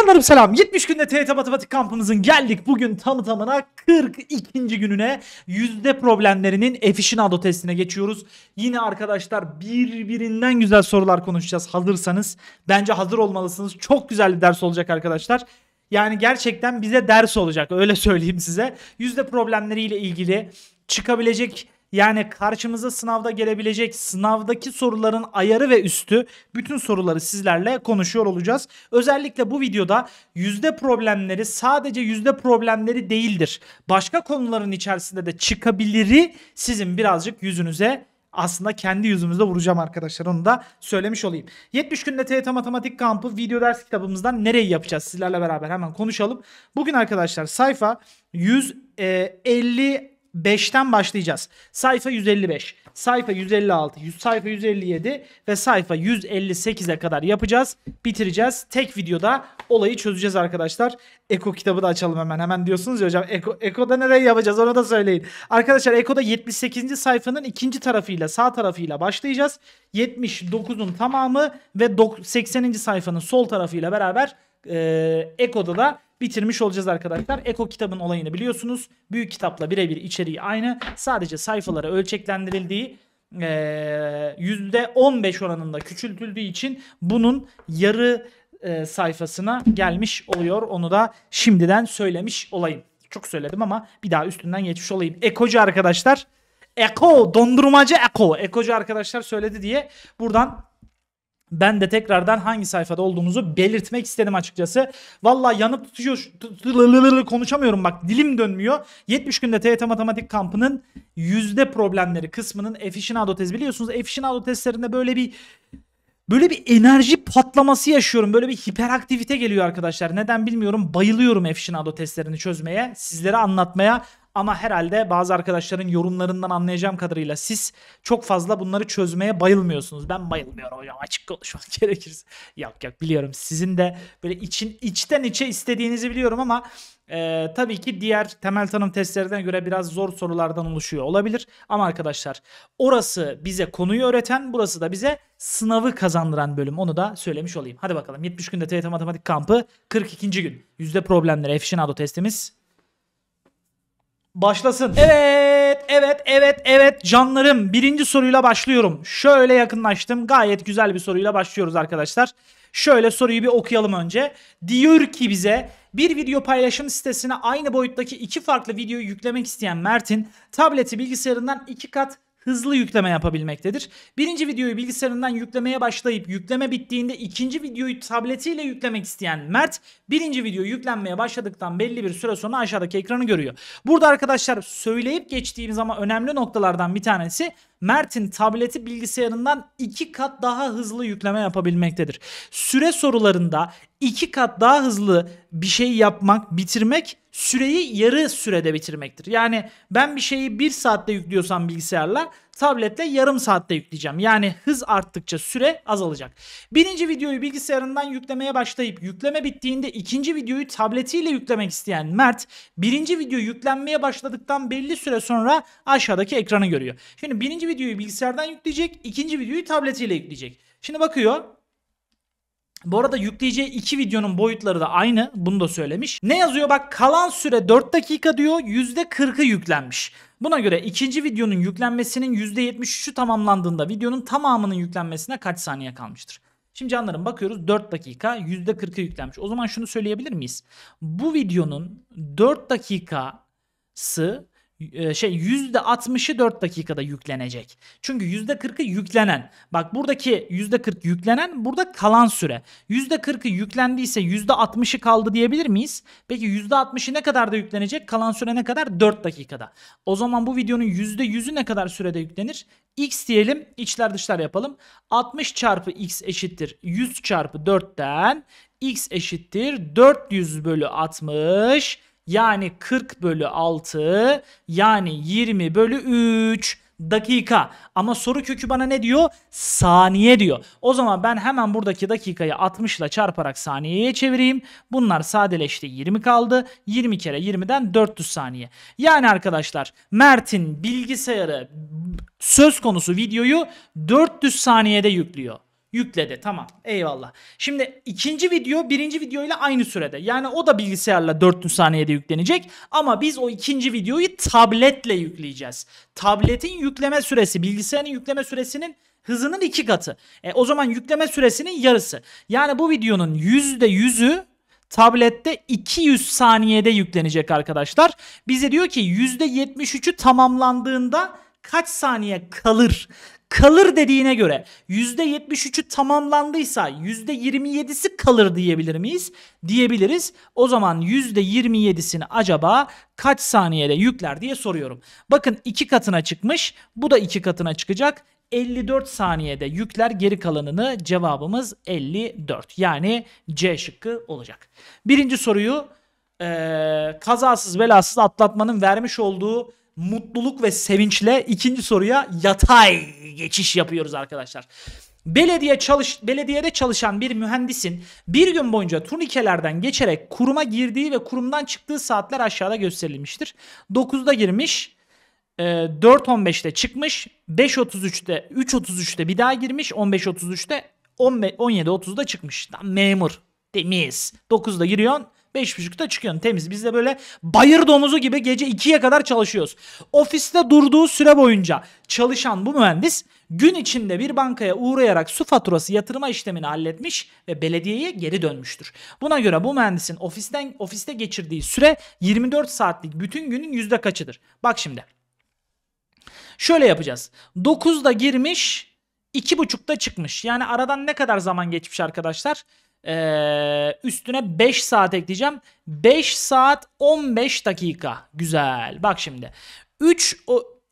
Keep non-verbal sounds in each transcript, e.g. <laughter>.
Canlarım selam. 70 günde TYT Matematik kampımızın geldik. Bugün tamı tamına 42. gününe yüzde problemlerinin Efficienado testine geçiyoruz. Yine arkadaşlar birbirinden güzel sorular konuşacağız. Hazırsanız bence hazır olmalısınız. Çok güzel bir ders olacak arkadaşlar. Yani gerçekten bize ders olacak öyle söyleyeyim size. Yüzde problemleriyle ilgili çıkabilecek yani karşımıza sınavda gelebilecek sınavdaki soruların ayarı ve üstü bütün soruları sizlerle konuşuyor olacağız. Özellikle bu videoda yüzde problemleri sadece yüzde problemleri değildir. Başka konuların içerisinde de çıkabiliri sizin birazcık yüzünüze aslında kendi yüzümüzde vuracağım arkadaşlar onu da söylemiş olayım. 70 günde TYT Matematik Kampı video ders kitabımızdan nereyi yapacağız sizlerle beraber hemen konuşalım. Bugün arkadaşlar sayfa 150 5'ten başlayacağız. Sayfa 155, sayfa 156, sayfa 157 ve sayfa 158'e kadar yapacağız. Bitireceğiz. Tek videoda olayı çözeceğiz arkadaşlar. Eko kitabı da açalım hemen. Hemen diyorsunuz ya hocam Eko, Eko'da nereye yapacağız onu da söyleyin. Arkadaşlar Eko'da 78. sayfanın ikinci tarafıyla sağ tarafıyla başlayacağız. 79'un tamamı ve 80. sayfanın sol tarafıyla beraber e, Eko'da da bitirmiş olacağız arkadaşlar. Eko kitabın olayını biliyorsunuz. Büyük kitapla birebir içeriği aynı. Sadece sayfalara ölçeklendirildiği e, %15 oranında küçültüldüğü için bunun yarı sayfasına gelmiş oluyor. Onu da şimdiden söylemiş olayım. Çok söyledim ama bir daha üstünden geçmiş olayım. Ekocu arkadaşlar. Eko, dondurmacı Eko. Ekocu arkadaşlar söyledi diye buradan ben de tekrardan hangi sayfada olduğumuzu belirtmek istedim açıkçası. Valla yanıp tutuyor, konuşamıyorum bak dilim dönmüyor. 70 günde TYT Matematik Kampı'nın yüzde problemleri kısmının aficionado tez biliyorsunuz. Aficionado testlerinde böyle bir böyle bir enerji patlaması yaşıyorum. Böyle bir hiperaktivite geliyor arkadaşlar. Neden bilmiyorum. Bayılıyorum aficionado testlerini çözmeye, sizlere anlatmaya. Ama herhalde bazı arkadaşların yorumlarından anlayacağım kadarıyla siz çok fazla bunları çözmeye bayılmıyorsunuz. Ben bayılmıyorum hocam açık konuşmak <laughs> gerekirse. Yok yok biliyorum sizin de böyle için içten içe istediğinizi biliyorum ama e, tabii ki diğer temel tanım testlerine göre biraz zor sorulardan oluşuyor olabilir. Ama arkadaşlar orası bize konuyu öğreten, burası da bize sınavı kazandıran bölüm. Onu da söylemiş olayım. Hadi bakalım 70 günde TYT Matematik Kampı 42. gün. Yüzde problemleri Efşinado testimiz başlasın. Evet, evet, evet, evet canlarım. Birinci soruyla başlıyorum. Şöyle yakınlaştım. Gayet güzel bir soruyla başlıyoruz arkadaşlar. Şöyle soruyu bir okuyalım önce. Diyor ki bize bir video paylaşım sitesine aynı boyuttaki iki farklı videoyu yüklemek isteyen Mert'in tableti bilgisayarından iki kat hızlı yükleme yapabilmektedir. Birinci videoyu bilgisayarından yüklemeye başlayıp yükleme bittiğinde ikinci videoyu tabletiyle yüklemek isteyen Mert birinci video yüklenmeye başladıktan belli bir süre sonra aşağıdaki ekranı görüyor. Burada arkadaşlar söyleyip geçtiğimiz ama önemli noktalardan bir tanesi Mert'in tableti bilgisayarından iki kat daha hızlı yükleme yapabilmektedir. Süre sorularında iki kat daha hızlı bir şey yapmak, bitirmek süreyi yarı sürede bitirmektir. Yani ben bir şeyi bir saatte yüklüyorsam bilgisayarla tabletle yarım saatte yükleyeceğim. Yani hız arttıkça süre azalacak. Birinci videoyu bilgisayarından yüklemeye başlayıp yükleme bittiğinde ikinci videoyu tabletiyle yüklemek isteyen Mert birinci video yüklenmeye başladıktan belli süre sonra aşağıdaki ekranı görüyor. Şimdi birinci videoyu bilgisayardan yükleyecek, ikinci videoyu tabletiyle yükleyecek. Şimdi bakıyor bu arada yükleyeceği iki videonun boyutları da aynı. Bunu da söylemiş. Ne yazıyor bak kalan süre 4 dakika diyor %40'ı yüklenmiş. Buna göre ikinci videonun yüklenmesinin %73'ü tamamlandığında videonun tamamının yüklenmesine kaç saniye kalmıştır? Şimdi canlarım bakıyoruz 4 dakika %40'ı yüklenmiş. O zaman şunu söyleyebilir miyiz? Bu videonun 4 dakikası ee, şey %60'ı 4 dakikada yüklenecek. Çünkü %40'ı yüklenen. Bak buradaki %40 yüklenen burada kalan süre. %40'ı yüklendiyse %60'ı kaldı diyebilir miyiz? Peki %60'ı ne kadar da yüklenecek? Kalan süre ne kadar? 4 dakikada. O zaman bu videonun %100'ü ne kadar sürede yüklenir? X diyelim içler dışlar yapalım. 60 çarpı X eşittir 100 çarpı 4'ten X eşittir 400 bölü 60 yani 40 bölü 6 yani 20 bölü 3 dakika. Ama soru kökü bana ne diyor? Saniye diyor. O zaman ben hemen buradaki dakikayı 60 ile çarparak saniyeye çevireyim. Bunlar sadeleşti 20 kaldı. 20 kere 20'den 400 saniye. Yani arkadaşlar Mert'in bilgisayarı söz konusu videoyu 400 saniyede yüklüyor. Yükledi tamam eyvallah. Şimdi ikinci video birinci video ile aynı sürede. Yani o da bilgisayarla 400 saniyede yüklenecek. Ama biz o ikinci videoyu tabletle yükleyeceğiz. Tabletin yükleme süresi bilgisayarın yükleme süresinin hızının iki katı. E, o zaman yükleme süresinin yarısı. Yani bu videonun %100'ü tablette 200 saniyede yüklenecek arkadaşlar. Bize diyor ki %73'ü tamamlandığında kaç saniye kalır? kalır dediğine göre %73'ü tamamlandıysa %27'si kalır diyebilir miyiz? Diyebiliriz. O zaman %27'sini acaba kaç saniyede yükler diye soruyorum. Bakın iki katına çıkmış. Bu da iki katına çıkacak. 54 saniyede yükler geri kalanını cevabımız 54. Yani C şıkkı olacak. Birinci soruyu ee, kazasız belasız atlatmanın vermiş olduğu mutluluk ve sevinçle ikinci soruya yatay geçiş yapıyoruz arkadaşlar. Belediye çalış belediyede çalışan bir mühendisin bir gün boyunca turnikelerden geçerek kuruma girdiği ve kurumdan çıktığı saatler aşağıda gösterilmiştir. 9'da girmiş, 4.15'te e, çıkmış, 5.33'te, 3.33'te bir daha girmiş, 15.33'te 17.30'da çıkmış. Memur temiz. 9'da giriyorsun, 5.30'da çıkıyorsun temiz. Biz de böyle bayır domuzu gibi gece 2'ye kadar çalışıyoruz. Ofiste durduğu süre boyunca çalışan bu mühendis gün içinde bir bankaya uğrayarak su faturası yatırma işlemini halletmiş ve belediyeye geri dönmüştür. Buna göre bu mühendisin ofisten ofiste geçirdiği süre 24 saatlik bütün günün yüzde kaçıdır? Bak şimdi. Şöyle yapacağız. 9'da girmiş, 2.30'da çıkmış. Yani aradan ne kadar zaman geçmiş arkadaşlar? Ee, üstüne 5 saat ekleyeceğim. 5 saat 15 dakika. Güzel. Bak şimdi. 3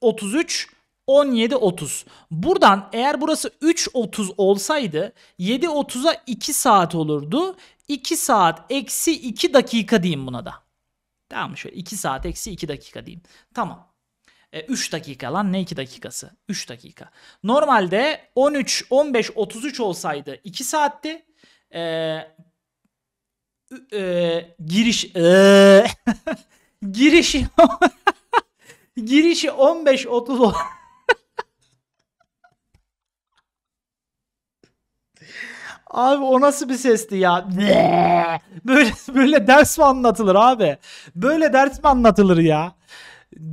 33 17 30. Buradan eğer burası 3 30 olsaydı 7 30'a 2 saat olurdu. 2 saat eksi 2 dakika diyeyim buna da. Tamam şöyle 2 saat eksi 2 dakika diyeyim. Tamam. E, 3 dakika lan ne 2 dakikası? 3 dakika. Normalde 13, 15, 33 olsaydı 2 saatti e, e, giriş e, <laughs> girişi <laughs> girişi 15 30 <laughs> Abi o nasıl bir sesti ya? Böyle böyle ders mi anlatılır abi? Böyle ders mi anlatılır ya?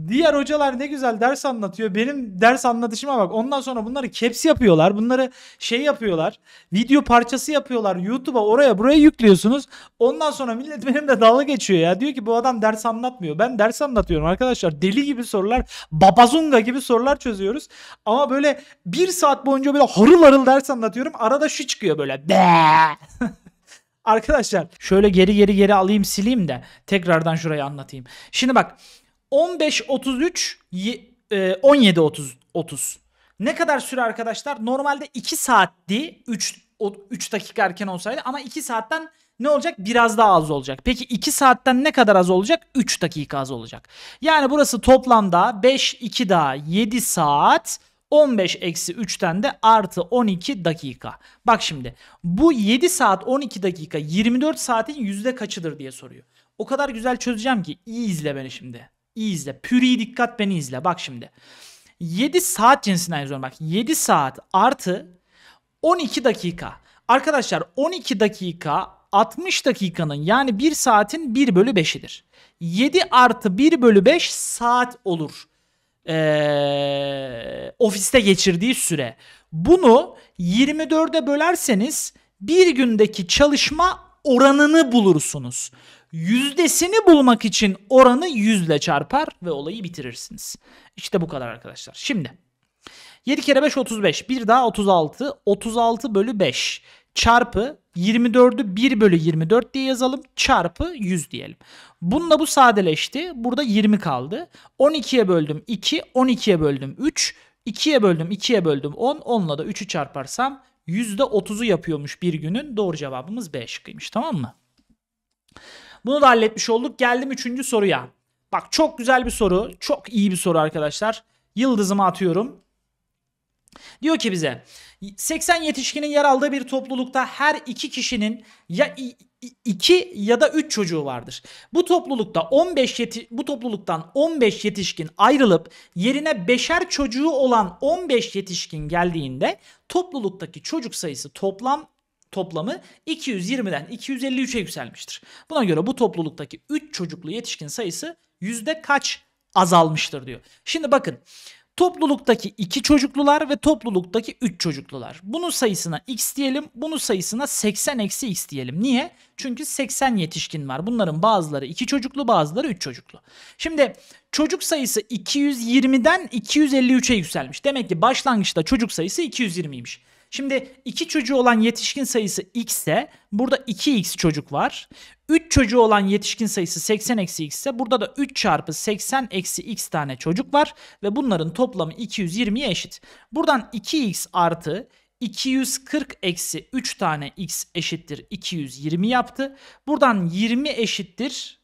Diğer hocalar ne güzel ders anlatıyor. Benim ders anlatışıma bak. Ondan sonra bunları caps yapıyorlar. Bunları şey yapıyorlar. Video parçası yapıyorlar. YouTube'a oraya buraya yüklüyorsunuz. Ondan sonra millet <laughs> benim de dalga geçiyor ya. Diyor ki bu adam ders anlatmıyor. Ben ders anlatıyorum arkadaşlar. Deli gibi sorular. Babazunga gibi sorular çözüyoruz. Ama böyle bir saat boyunca böyle harıl harıl ders anlatıyorum. Arada şu çıkıyor böyle. <laughs> Arkadaşlar şöyle geri geri geri alayım sileyim de tekrardan şurayı anlatayım. Şimdi bak 15.33 17.30 30. Ne kadar süre arkadaşlar? Normalde 2 saatti 3 3 dakika erken olsaydı ama 2 saatten ne olacak? Biraz daha az olacak. Peki 2 saatten ne kadar az olacak? 3 dakika az olacak. Yani burası toplamda 5 2 daha 7 saat 15 eksi 3'ten de artı 12 dakika. Bak şimdi bu 7 saat 12 dakika 24 saatin yüzde kaçıdır diye soruyor. O kadar güzel çözeceğim ki iyi izle beni şimdi. İyi izle. Püri dikkat beni izle. Bak şimdi. 7 saat cinsinden yazıyorum bak. 7 saat artı 12 dakika. Arkadaşlar 12 dakika 60 dakikanın yani 1 saatin 1 bölü 5'idir. 7 artı 1 bölü 5 saat olur. Ee, ofiste geçirdiği süre. Bunu 24'e bölerseniz bir gündeki çalışma oranını bulursunuz yüzdesini bulmak için oranı yüzle çarpar ve olayı bitirirsiniz. İşte bu kadar arkadaşlar. Şimdi 7 kere 5 35. Bir daha 36. 36 bölü 5 çarpı 24'ü 1 bölü 24 diye yazalım. Çarpı 100 diyelim. Bununla bu sadeleşti. Burada 20 kaldı. 12'ye böldüm 2. 12'ye böldüm 3. 2'ye böldüm 2'ye böldüm 10. 10'la da 3'ü çarparsam %30'u yapıyormuş bir günün. Doğru cevabımız B şıkkıymış tamam mı? Bunu da halletmiş olduk. Geldim üçüncü soruya. Bak çok güzel bir soru. Çok iyi bir soru arkadaşlar. Yıldızımı atıyorum. Diyor ki bize 80 yetişkinin yer aldığı bir toplulukta her iki kişinin ya iki ya da üç çocuğu vardır. Bu toplulukta 15 yeti bu topluluktan 15 yetişkin ayrılıp yerine beşer çocuğu olan 15 yetişkin geldiğinde topluluktaki çocuk sayısı toplam toplamı 220'den 253'e yükselmiştir. Buna göre bu topluluktaki 3 çocuklu yetişkin sayısı yüzde kaç azalmıştır diyor. Şimdi bakın topluluktaki 2 çocuklular ve topluluktaki 3 çocuklular. Bunun sayısına x diyelim, bunun sayısına 80 eksi x diyelim. Niye? Çünkü 80 yetişkin var. Bunların bazıları 2 çocuklu, bazıları 3 çocuklu. Şimdi çocuk sayısı 220'den 253'e yükselmiş. Demek ki başlangıçta çocuk sayısı 220'ymiş. Şimdi iki çocuğu olan yetişkin sayısı x ise burada 2x çocuk var. 3 çocuğu olan yetişkin sayısı 80 eksi x ise burada da 3 çarpı 80 eksi x tane çocuk var. Ve bunların toplamı 220'ye eşit. Buradan 2x artı 240 eksi 3 tane x eşittir 220 yaptı. Buradan 20 eşittir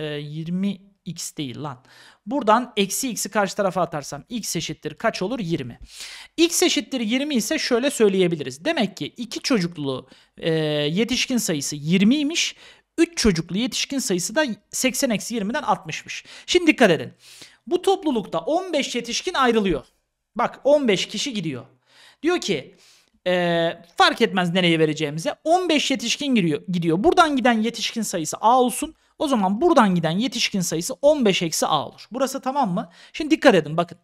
20 e, x değil lan. Buradan eksi x'i karşı tarafa atarsam x eşittir kaç olur? 20. x eşittir 20 ise şöyle söyleyebiliriz. Demek ki iki çocuklu e, yetişkin sayısı 20'ymiş. 3 çocuklu yetişkin sayısı da 80 eksi 20'den 60'mış. Şimdi dikkat edin. Bu toplulukta 15 yetişkin ayrılıyor. Bak 15 kişi gidiyor. Diyor ki e, fark etmez nereye vereceğimize. 15 yetişkin giriyor, gidiyor. Buradan giden yetişkin sayısı A olsun. O zaman buradan giden yetişkin sayısı 15 eksi a olur. Burası tamam mı? Şimdi dikkat edin bakın.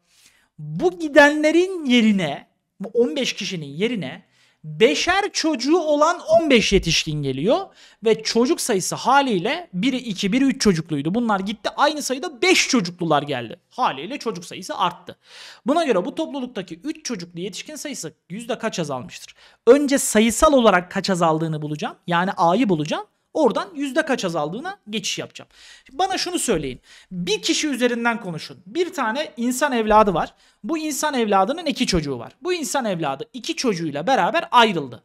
Bu gidenlerin yerine bu 15 kişinin yerine beşer çocuğu olan 15 yetişkin geliyor ve çocuk sayısı haliyle 1'i 2, 1'i 3 çocukluydu. Bunlar gitti aynı sayıda 5 çocuklular geldi. Haliyle çocuk sayısı arttı. Buna göre bu topluluktaki 3 çocuklu yetişkin sayısı yüzde kaç azalmıştır? Önce sayısal olarak kaç azaldığını bulacağım. Yani A'yı bulacağım. Oradan yüzde kaç azaldığına geçiş yapacağım. Bana şunu söyleyin. Bir kişi üzerinden konuşun. Bir tane insan evladı var. Bu insan evladının iki çocuğu var. Bu insan evladı iki çocuğuyla beraber ayrıldı.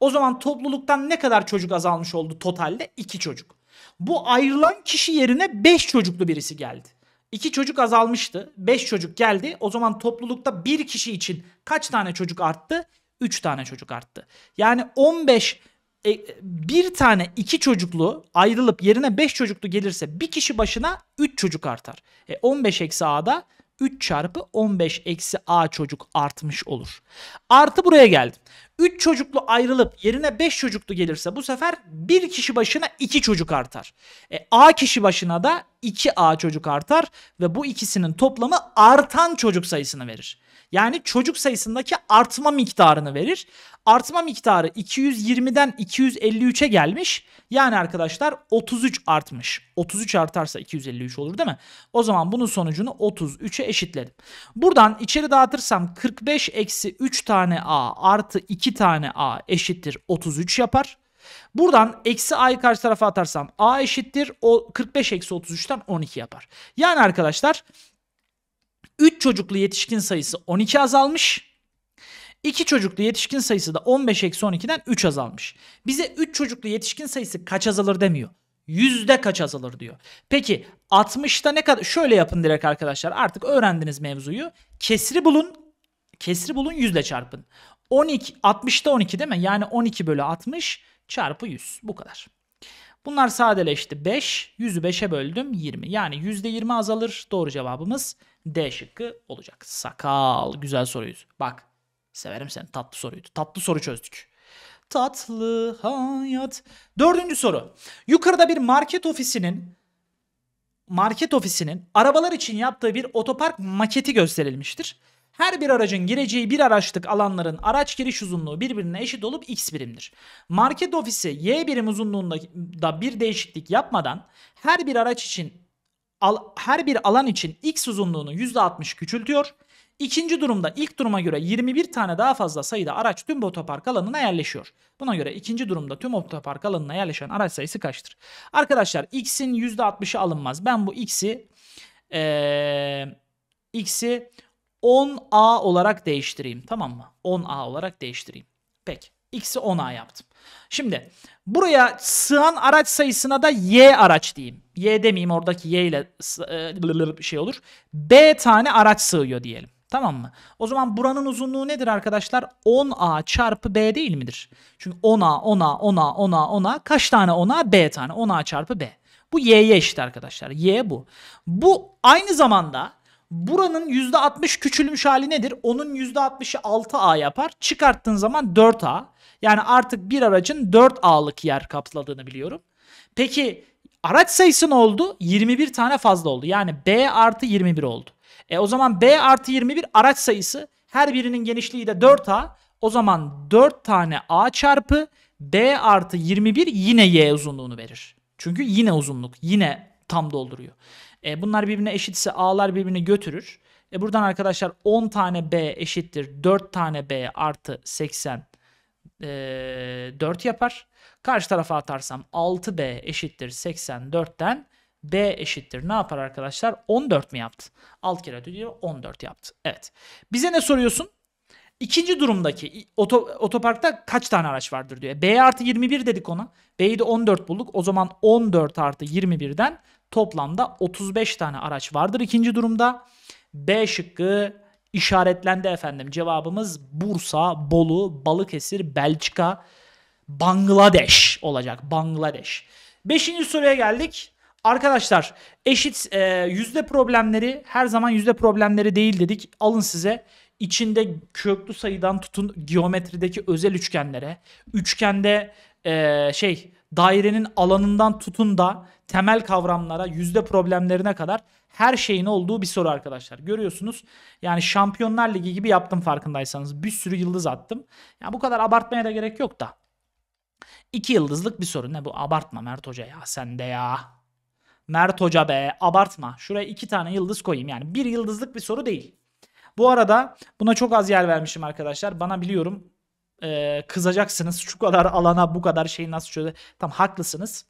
O zaman topluluktan ne kadar çocuk azalmış oldu totalde? iki çocuk. Bu ayrılan kişi yerine beş çocuklu birisi geldi. İki çocuk azalmıştı. Beş çocuk geldi. O zaman toplulukta bir kişi için kaç tane çocuk arttı? Üç tane çocuk arttı. Yani 15 e, bir tane iki çocuklu ayrılıp yerine beş çocuklu gelirse bir kişi başına üç çocuk artar. E, 15 eksi a'da 3 çarpı 15 eksi a çocuk artmış olur. Artı buraya geldim. 3 çocuklu ayrılıp yerine 5 çocuklu gelirse bu sefer bir kişi başına 2 çocuk artar. E, a kişi başına da 2 a çocuk artar ve bu ikisinin toplamı artan çocuk sayısını verir. Yani çocuk sayısındaki artma miktarını verir. Artma miktarı 220'den 253'e gelmiş. Yani arkadaşlar 33 artmış. 33 artarsa 253 olur değil mi? O zaman bunun sonucunu 33'e eşitledim. Buradan içeri dağıtırsam 45 eksi 3 tane A artı 2 tane A eşittir 33 yapar. Buradan eksi a'yı karşı tarafa atarsam a eşittir o 45 eksi 33'ten 12 yapar. Yani arkadaşlar 3 çocuklu yetişkin sayısı 12 azalmış. İki çocuklu yetişkin sayısı da 15-12'den 3 azalmış. Bize 3 çocuklu yetişkin sayısı kaç azalır demiyor. Yüzde kaç azalır diyor. Peki 60'ta ne kadar? Şöyle yapın direkt arkadaşlar. Artık öğrendiniz mevzuyu. Kesri bulun. Kesri bulun yüzle çarpın. 12, 60'ta 12 değil mi? Yani 12 bölü 60 çarpı 100. Bu kadar. Bunlar sadeleşti. 5, 100'ü 5'e böldüm 20. Yani %20 azalır. Doğru cevabımız D şıkkı olacak. Sakal. Güzel soruyuz. Bak Severim seni. Tatlı soruydu. Tatlı soru çözdük. Tatlı hayat. Dördüncü soru. Yukarıda bir market ofisinin market ofisinin arabalar için yaptığı bir otopark maketi gösterilmiştir. Her bir aracın gireceği bir araçlık alanların araç giriş uzunluğu birbirine eşit olup x birimdir. Market ofisi y birim uzunluğunda da bir değişiklik yapmadan her bir araç için al, her bir alan için x uzunluğunu %60 küçültüyor. İkinci durumda ilk duruma göre 21 tane daha fazla sayıda araç tüm otopark alanına yerleşiyor. Buna göre ikinci durumda tüm otopark alanına yerleşen araç sayısı kaçtır? Arkadaşlar x'in %60'ı alınmaz. Ben bu x'i ee, x'i 10a olarak değiştireyim. Tamam mı? 10a olarak değiştireyim. Peki. X'i 10A yaptım. Şimdi buraya sığan araç sayısına da Y araç diyeyim. Y demeyeyim oradaki Y ile şey olur. B tane araç sığıyor diyelim. Tamam mı? O zaman buranın uzunluğu nedir arkadaşlar? 10A çarpı B değil midir? Çünkü 10A, 10A, 10A, 10A, 10A. Kaç tane 10A? B tane. 10A çarpı B. Bu Y'ye eşit arkadaşlar. Y bu. Bu aynı zamanda buranın %60 küçülmüş hali nedir? Onun %60'ı 6A yapar. Çıkarttığın zaman 4A. Yani artık bir aracın 4A'lık yer kapladığını biliyorum. Peki araç sayısı ne oldu? 21 tane fazla oldu. Yani B artı 21 oldu. E o zaman B artı 21 araç sayısı. Her birinin genişliği de 4A. O zaman 4 tane A çarpı B artı 21 yine Y uzunluğunu verir. Çünkü yine uzunluk. Yine tam dolduruyor. E, bunlar birbirine eşitse A'lar birbirini götürür. E, buradan arkadaşlar 10 tane B eşittir. 4 tane B artı 80 e, 4 yapar. Karşı tarafa atarsam 6B eşittir 84'ten D eşittir. Ne yapar arkadaşlar? 14 mi yaptı? Alt kere diyor 14 yaptı. Evet. Bize ne soruyorsun? İkinci durumdaki oto, otoparkta kaç tane araç vardır diyor. B artı 21 dedik ona. B'yi de 14 bulduk. O zaman 14 artı 21'den toplamda 35 tane araç vardır ikinci durumda. B şıkkı işaretlendi efendim. Cevabımız Bursa, Bolu, Balıkesir, Belçika, Bangladeş olacak. Bangladeş. Beşinci soruya geldik. Arkadaşlar eşit e, yüzde problemleri her zaman yüzde problemleri değil dedik. Alın size içinde köklü sayıdan tutun geometrideki özel üçgenlere, üçgende e, şey dairenin alanından tutun da temel kavramlara, yüzde problemlerine kadar her şeyin olduğu bir soru arkadaşlar. Görüyorsunuz yani Şampiyonlar Ligi gibi yaptım farkındaysanız. Bir sürü yıldız attım. Yani bu kadar abartmaya da gerek yok da. İki yıldızlık bir soru. Ne bu abartma Mert Hoca ya sen de ya. Mert Hoca be abartma. Şuraya iki tane yıldız koyayım. Yani bir yıldızlık bir soru değil. Bu arada buna çok az yer vermişim arkadaşlar. Bana biliyorum e, kızacaksınız. Şu kadar alana bu kadar şeyi nasıl çöze... Tam haklısınız.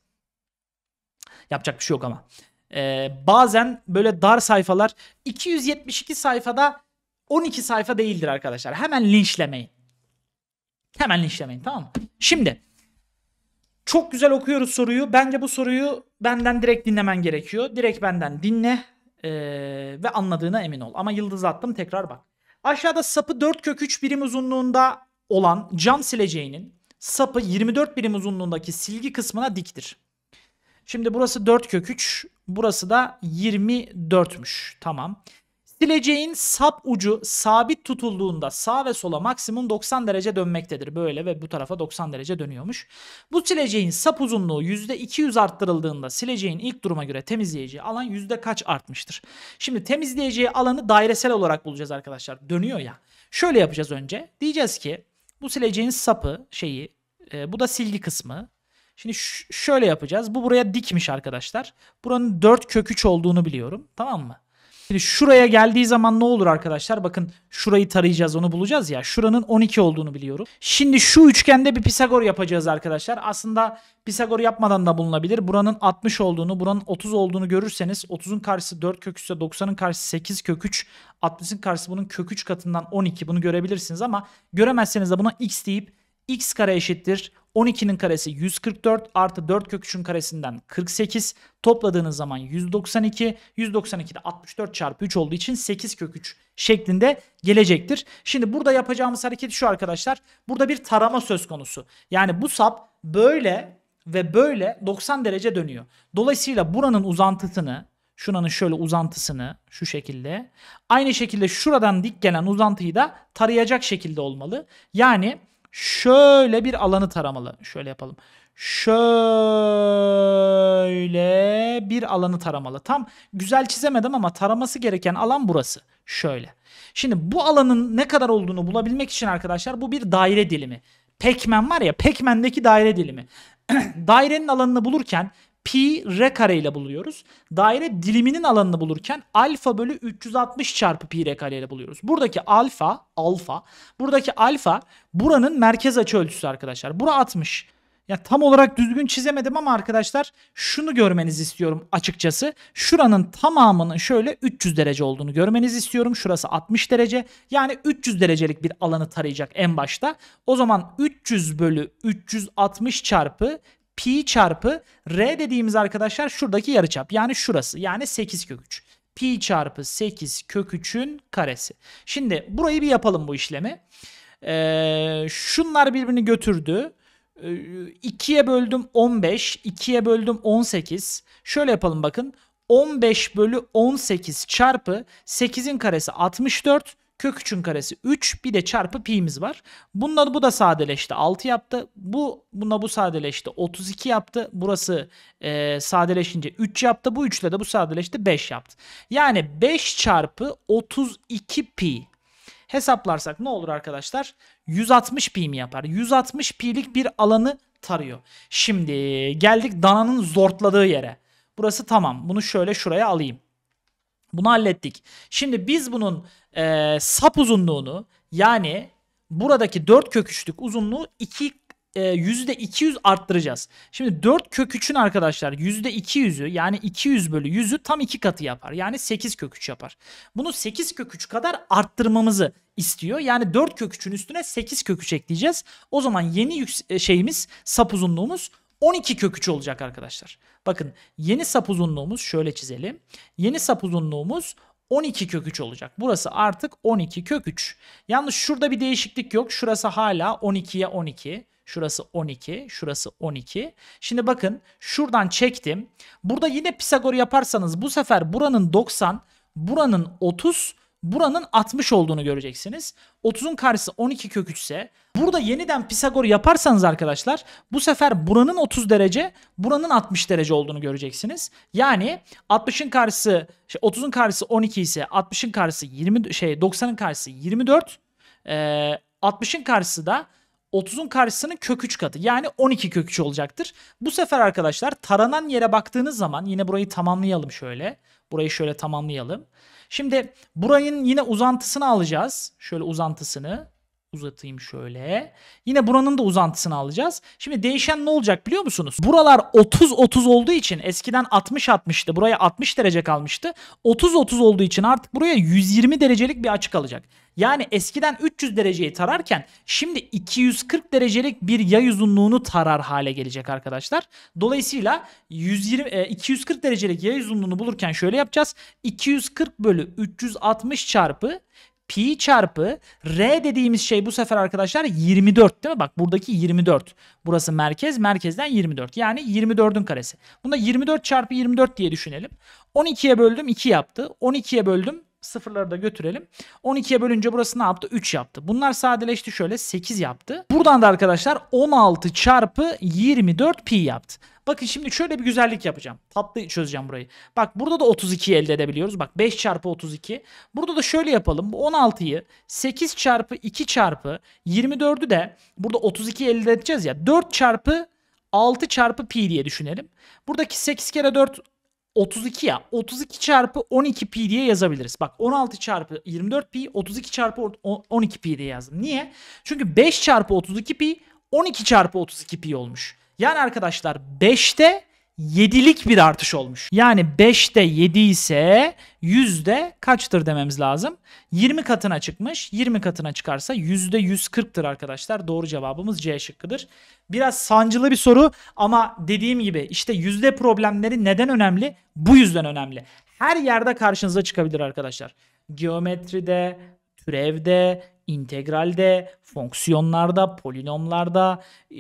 Yapacak bir şey yok ama. E, bazen böyle dar sayfalar 272 sayfada 12 sayfa değildir arkadaşlar. Hemen linçlemeyin. Hemen linçlemeyin tamam mı? Şimdi çok güzel okuyoruz soruyu. Bence bu soruyu benden direkt dinlemen gerekiyor. Direkt benden dinle ee, ve anladığına emin ol. Ama yıldız attım tekrar bak. Aşağıda sapı 4 kök 3 birim uzunluğunda olan cam sileceğinin sapı 24 birim uzunluğundaki silgi kısmına diktir. Şimdi burası 4 kök 3. Burası da 24'müş. Tamam. Sileceğin sap ucu sabit tutulduğunda sağ ve sola maksimum 90 derece dönmektedir. Böyle ve bu tarafa 90 derece dönüyormuş. Bu sileceğin sap uzunluğu %200 arttırıldığında sileceğin ilk duruma göre temizleyeceği alan yüzde kaç artmıştır? Şimdi temizleyeceği alanı dairesel olarak bulacağız arkadaşlar. Dönüyor ya. Şöyle yapacağız önce. Diyeceğiz ki bu sileceğin sapı şeyi e, bu da silgi kısmı. Şimdi şöyle yapacağız. Bu buraya dikmiş arkadaşlar. Buranın 4 köküç olduğunu biliyorum. Tamam mı? Şimdi şuraya geldiği zaman ne olur arkadaşlar? Bakın şurayı tarayacağız onu bulacağız ya. Şuranın 12 olduğunu biliyorum. Şimdi şu üçgende bir Pisagor yapacağız arkadaşlar. Aslında Pisagor yapmadan da bulunabilir. Buranın 60 olduğunu, buranın 30 olduğunu görürseniz 30'un karşısı 4 kök 3 90'ın karşısı 8 kök 3, 60'ın karşısı bunun kök 3 katından 12. Bunu görebilirsiniz ama göremezseniz de buna x deyip x kare eşittir 12'nin karesi 144 artı 4 kök 3'ün karesinden 48 topladığınız zaman 192. 192 de 64 çarpı 3 olduğu için 8 kök 3 şeklinde gelecektir. Şimdi burada yapacağımız hareket şu arkadaşlar. Burada bir tarama söz konusu. Yani bu sap böyle ve böyle 90 derece dönüyor. Dolayısıyla buranın uzantısını şunanın şöyle uzantısını şu şekilde aynı şekilde şuradan dik gelen uzantıyı da tarayacak şekilde olmalı. Yani şöyle bir alanı taramalı. Şöyle yapalım. Şöyle bir alanı taramalı. Tam güzel çizemedim ama taraması gereken alan burası. Şöyle. Şimdi bu alanın ne kadar olduğunu bulabilmek için arkadaşlar bu bir daire dilimi. Pekmen var ya Pekmen'deki daire dilimi. <clears throat> Dairenin alanını bulurken pi r kare ile buluyoruz. Daire diliminin alanını bulurken alfa bölü 360 çarpı pi r kare ile buluyoruz. Buradaki alfa, alfa, buradaki alfa buranın merkez açı ölçüsü arkadaşlar. Bura 60. Ya tam olarak düzgün çizemedim ama arkadaşlar şunu görmenizi istiyorum açıkçası. Şuranın tamamının şöyle 300 derece olduğunu görmenizi istiyorum. Şurası 60 derece. Yani 300 derecelik bir alanı tarayacak en başta. O zaman 300 bölü 360 çarpı pi çarpı r dediğimiz arkadaşlar şuradaki yarıçap. Yani şurası. Yani 8 kök 3. Pi çarpı 8 kök 3'ün karesi. Şimdi burayı bir yapalım bu işlemi. Ee, şunlar birbirini götürdü. 2'ye ee, böldüm 15, 2'ye böldüm 18. Şöyle yapalım bakın. 15 bölü 18 çarpı 8'in karesi 64 Kök 3'ün karesi 3 bir de çarpı pi'miz var. Bununla bu da sadeleşti 6 yaptı. Bu bununla bu sadeleşti 32 yaptı. Burası e, sadeleşince 3 yaptı. Bu 3 ile de bu sadeleşti 5 yaptı. Yani 5 çarpı 32 pi hesaplarsak ne olur arkadaşlar? 160 pi mi yapar? 160 pi'lik bir alanı tarıyor. Şimdi geldik dananın zortladığı yere. Burası tamam. Bunu şöyle şuraya alayım. Bunu hallettik. Şimdi biz bunun e, sap uzunluğunu yani buradaki 4 kök uzunluğu 2 e, %200 arttıracağız. Şimdi 4 kök arkadaşlar %200'ü yani 200 bölü 100'ü tam 2 katı yapar. Yani 8 köküç yapar. Bunu 8 köküç kadar arttırmamızı istiyor. Yani 4 kök üstüne 8 köküç 3 ekleyeceğiz. O zaman yeni e, şeyimiz sap uzunluğumuz 12 kök 3 olacak arkadaşlar. Bakın yeni sap uzunluğumuz şöyle çizelim. Yeni sap uzunluğumuz 12 kök 3 olacak. Burası artık 12 kök 3. Yalnız şurada bir değişiklik yok. Şurası hala 12'ye 12. Şurası 12, şurası 12. Şimdi bakın şuradan çektim. Burada yine Pisagor yaparsanız bu sefer buranın 90, buranın 30, buranın 60 olduğunu göreceksiniz. 30'un karşısı 12 kök 3 ise burada yeniden Pisagor yaparsanız arkadaşlar bu sefer buranın 30 derece buranın 60 derece olduğunu göreceksiniz. Yani 60'ın karşısı 30'un şey, karşısı 12 ise 60'ın karşısı 20 şey 90'ın karşısı 24 e, 60'ın karşısı da 30'un karşısının kök 3 katı yani 12 kök 3 olacaktır. Bu sefer arkadaşlar taranan yere baktığınız zaman yine burayı tamamlayalım şöyle. Burayı şöyle tamamlayalım. Şimdi burayın yine uzantısını alacağız. Şöyle uzantısını uzatayım şöyle. Yine buranın da uzantısını alacağız. Şimdi değişen ne olacak biliyor musunuz? Buralar 30-30 olduğu için eskiden 60-60'tı. Buraya 60 derece kalmıştı. 30-30 olduğu için artık buraya 120 derecelik bir açı kalacak. Yani eskiden 300 dereceyi tararken şimdi 240 derecelik bir yay uzunluğunu tarar hale gelecek arkadaşlar. Dolayısıyla 120, 240 e, derecelik yay uzunluğunu bulurken şöyle yapacağız. 240 bölü 360 çarpı pi çarpı r dediğimiz şey bu sefer arkadaşlar 24 değil mi? Bak buradaki 24. Burası merkez. Merkezden 24. Yani 24'ün karesi. Bunda 24 çarpı 24 diye düşünelim. 12'ye böldüm 2 yaptı. 12'ye böldüm sıfırları da götürelim. 12'ye bölünce burası ne yaptı? 3 yaptı. Bunlar sadeleşti şöyle 8 yaptı. Buradan da arkadaşlar 16 çarpı 24 pi yaptı. Bakın şimdi şöyle bir güzellik yapacağım. Tatlı çözeceğim burayı. Bak burada da 32 elde edebiliyoruz. Bak 5 çarpı 32. Burada da şöyle yapalım. Bu 16'yı 8 çarpı 2 çarpı 24'ü de burada 32 elde edeceğiz ya. 4 çarpı 6 çarpı pi diye düşünelim. Buradaki 8 kere 4 32 ya. 32 çarpı 12 pi diye yazabiliriz. Bak 16 çarpı 24 pi 32 çarpı 12 pi diye yazdım. Niye? Çünkü 5 çarpı 32 pi 12 çarpı 32 pi olmuş. Yani arkadaşlar 5'te 7'lik bir artış olmuş. Yani 5'te 7 ise yüzde kaçtır dememiz lazım. 20 katına çıkmış. 20 katına çıkarsa yüzde 140'tır arkadaşlar. Doğru cevabımız C şıkkıdır. Biraz sancılı bir soru ama dediğim gibi işte yüzde problemleri neden önemli? Bu yüzden önemli. Her yerde karşınıza çıkabilir arkadaşlar. Geometride, türevde, integralde, fonksiyonlarda, polinomlarda, e,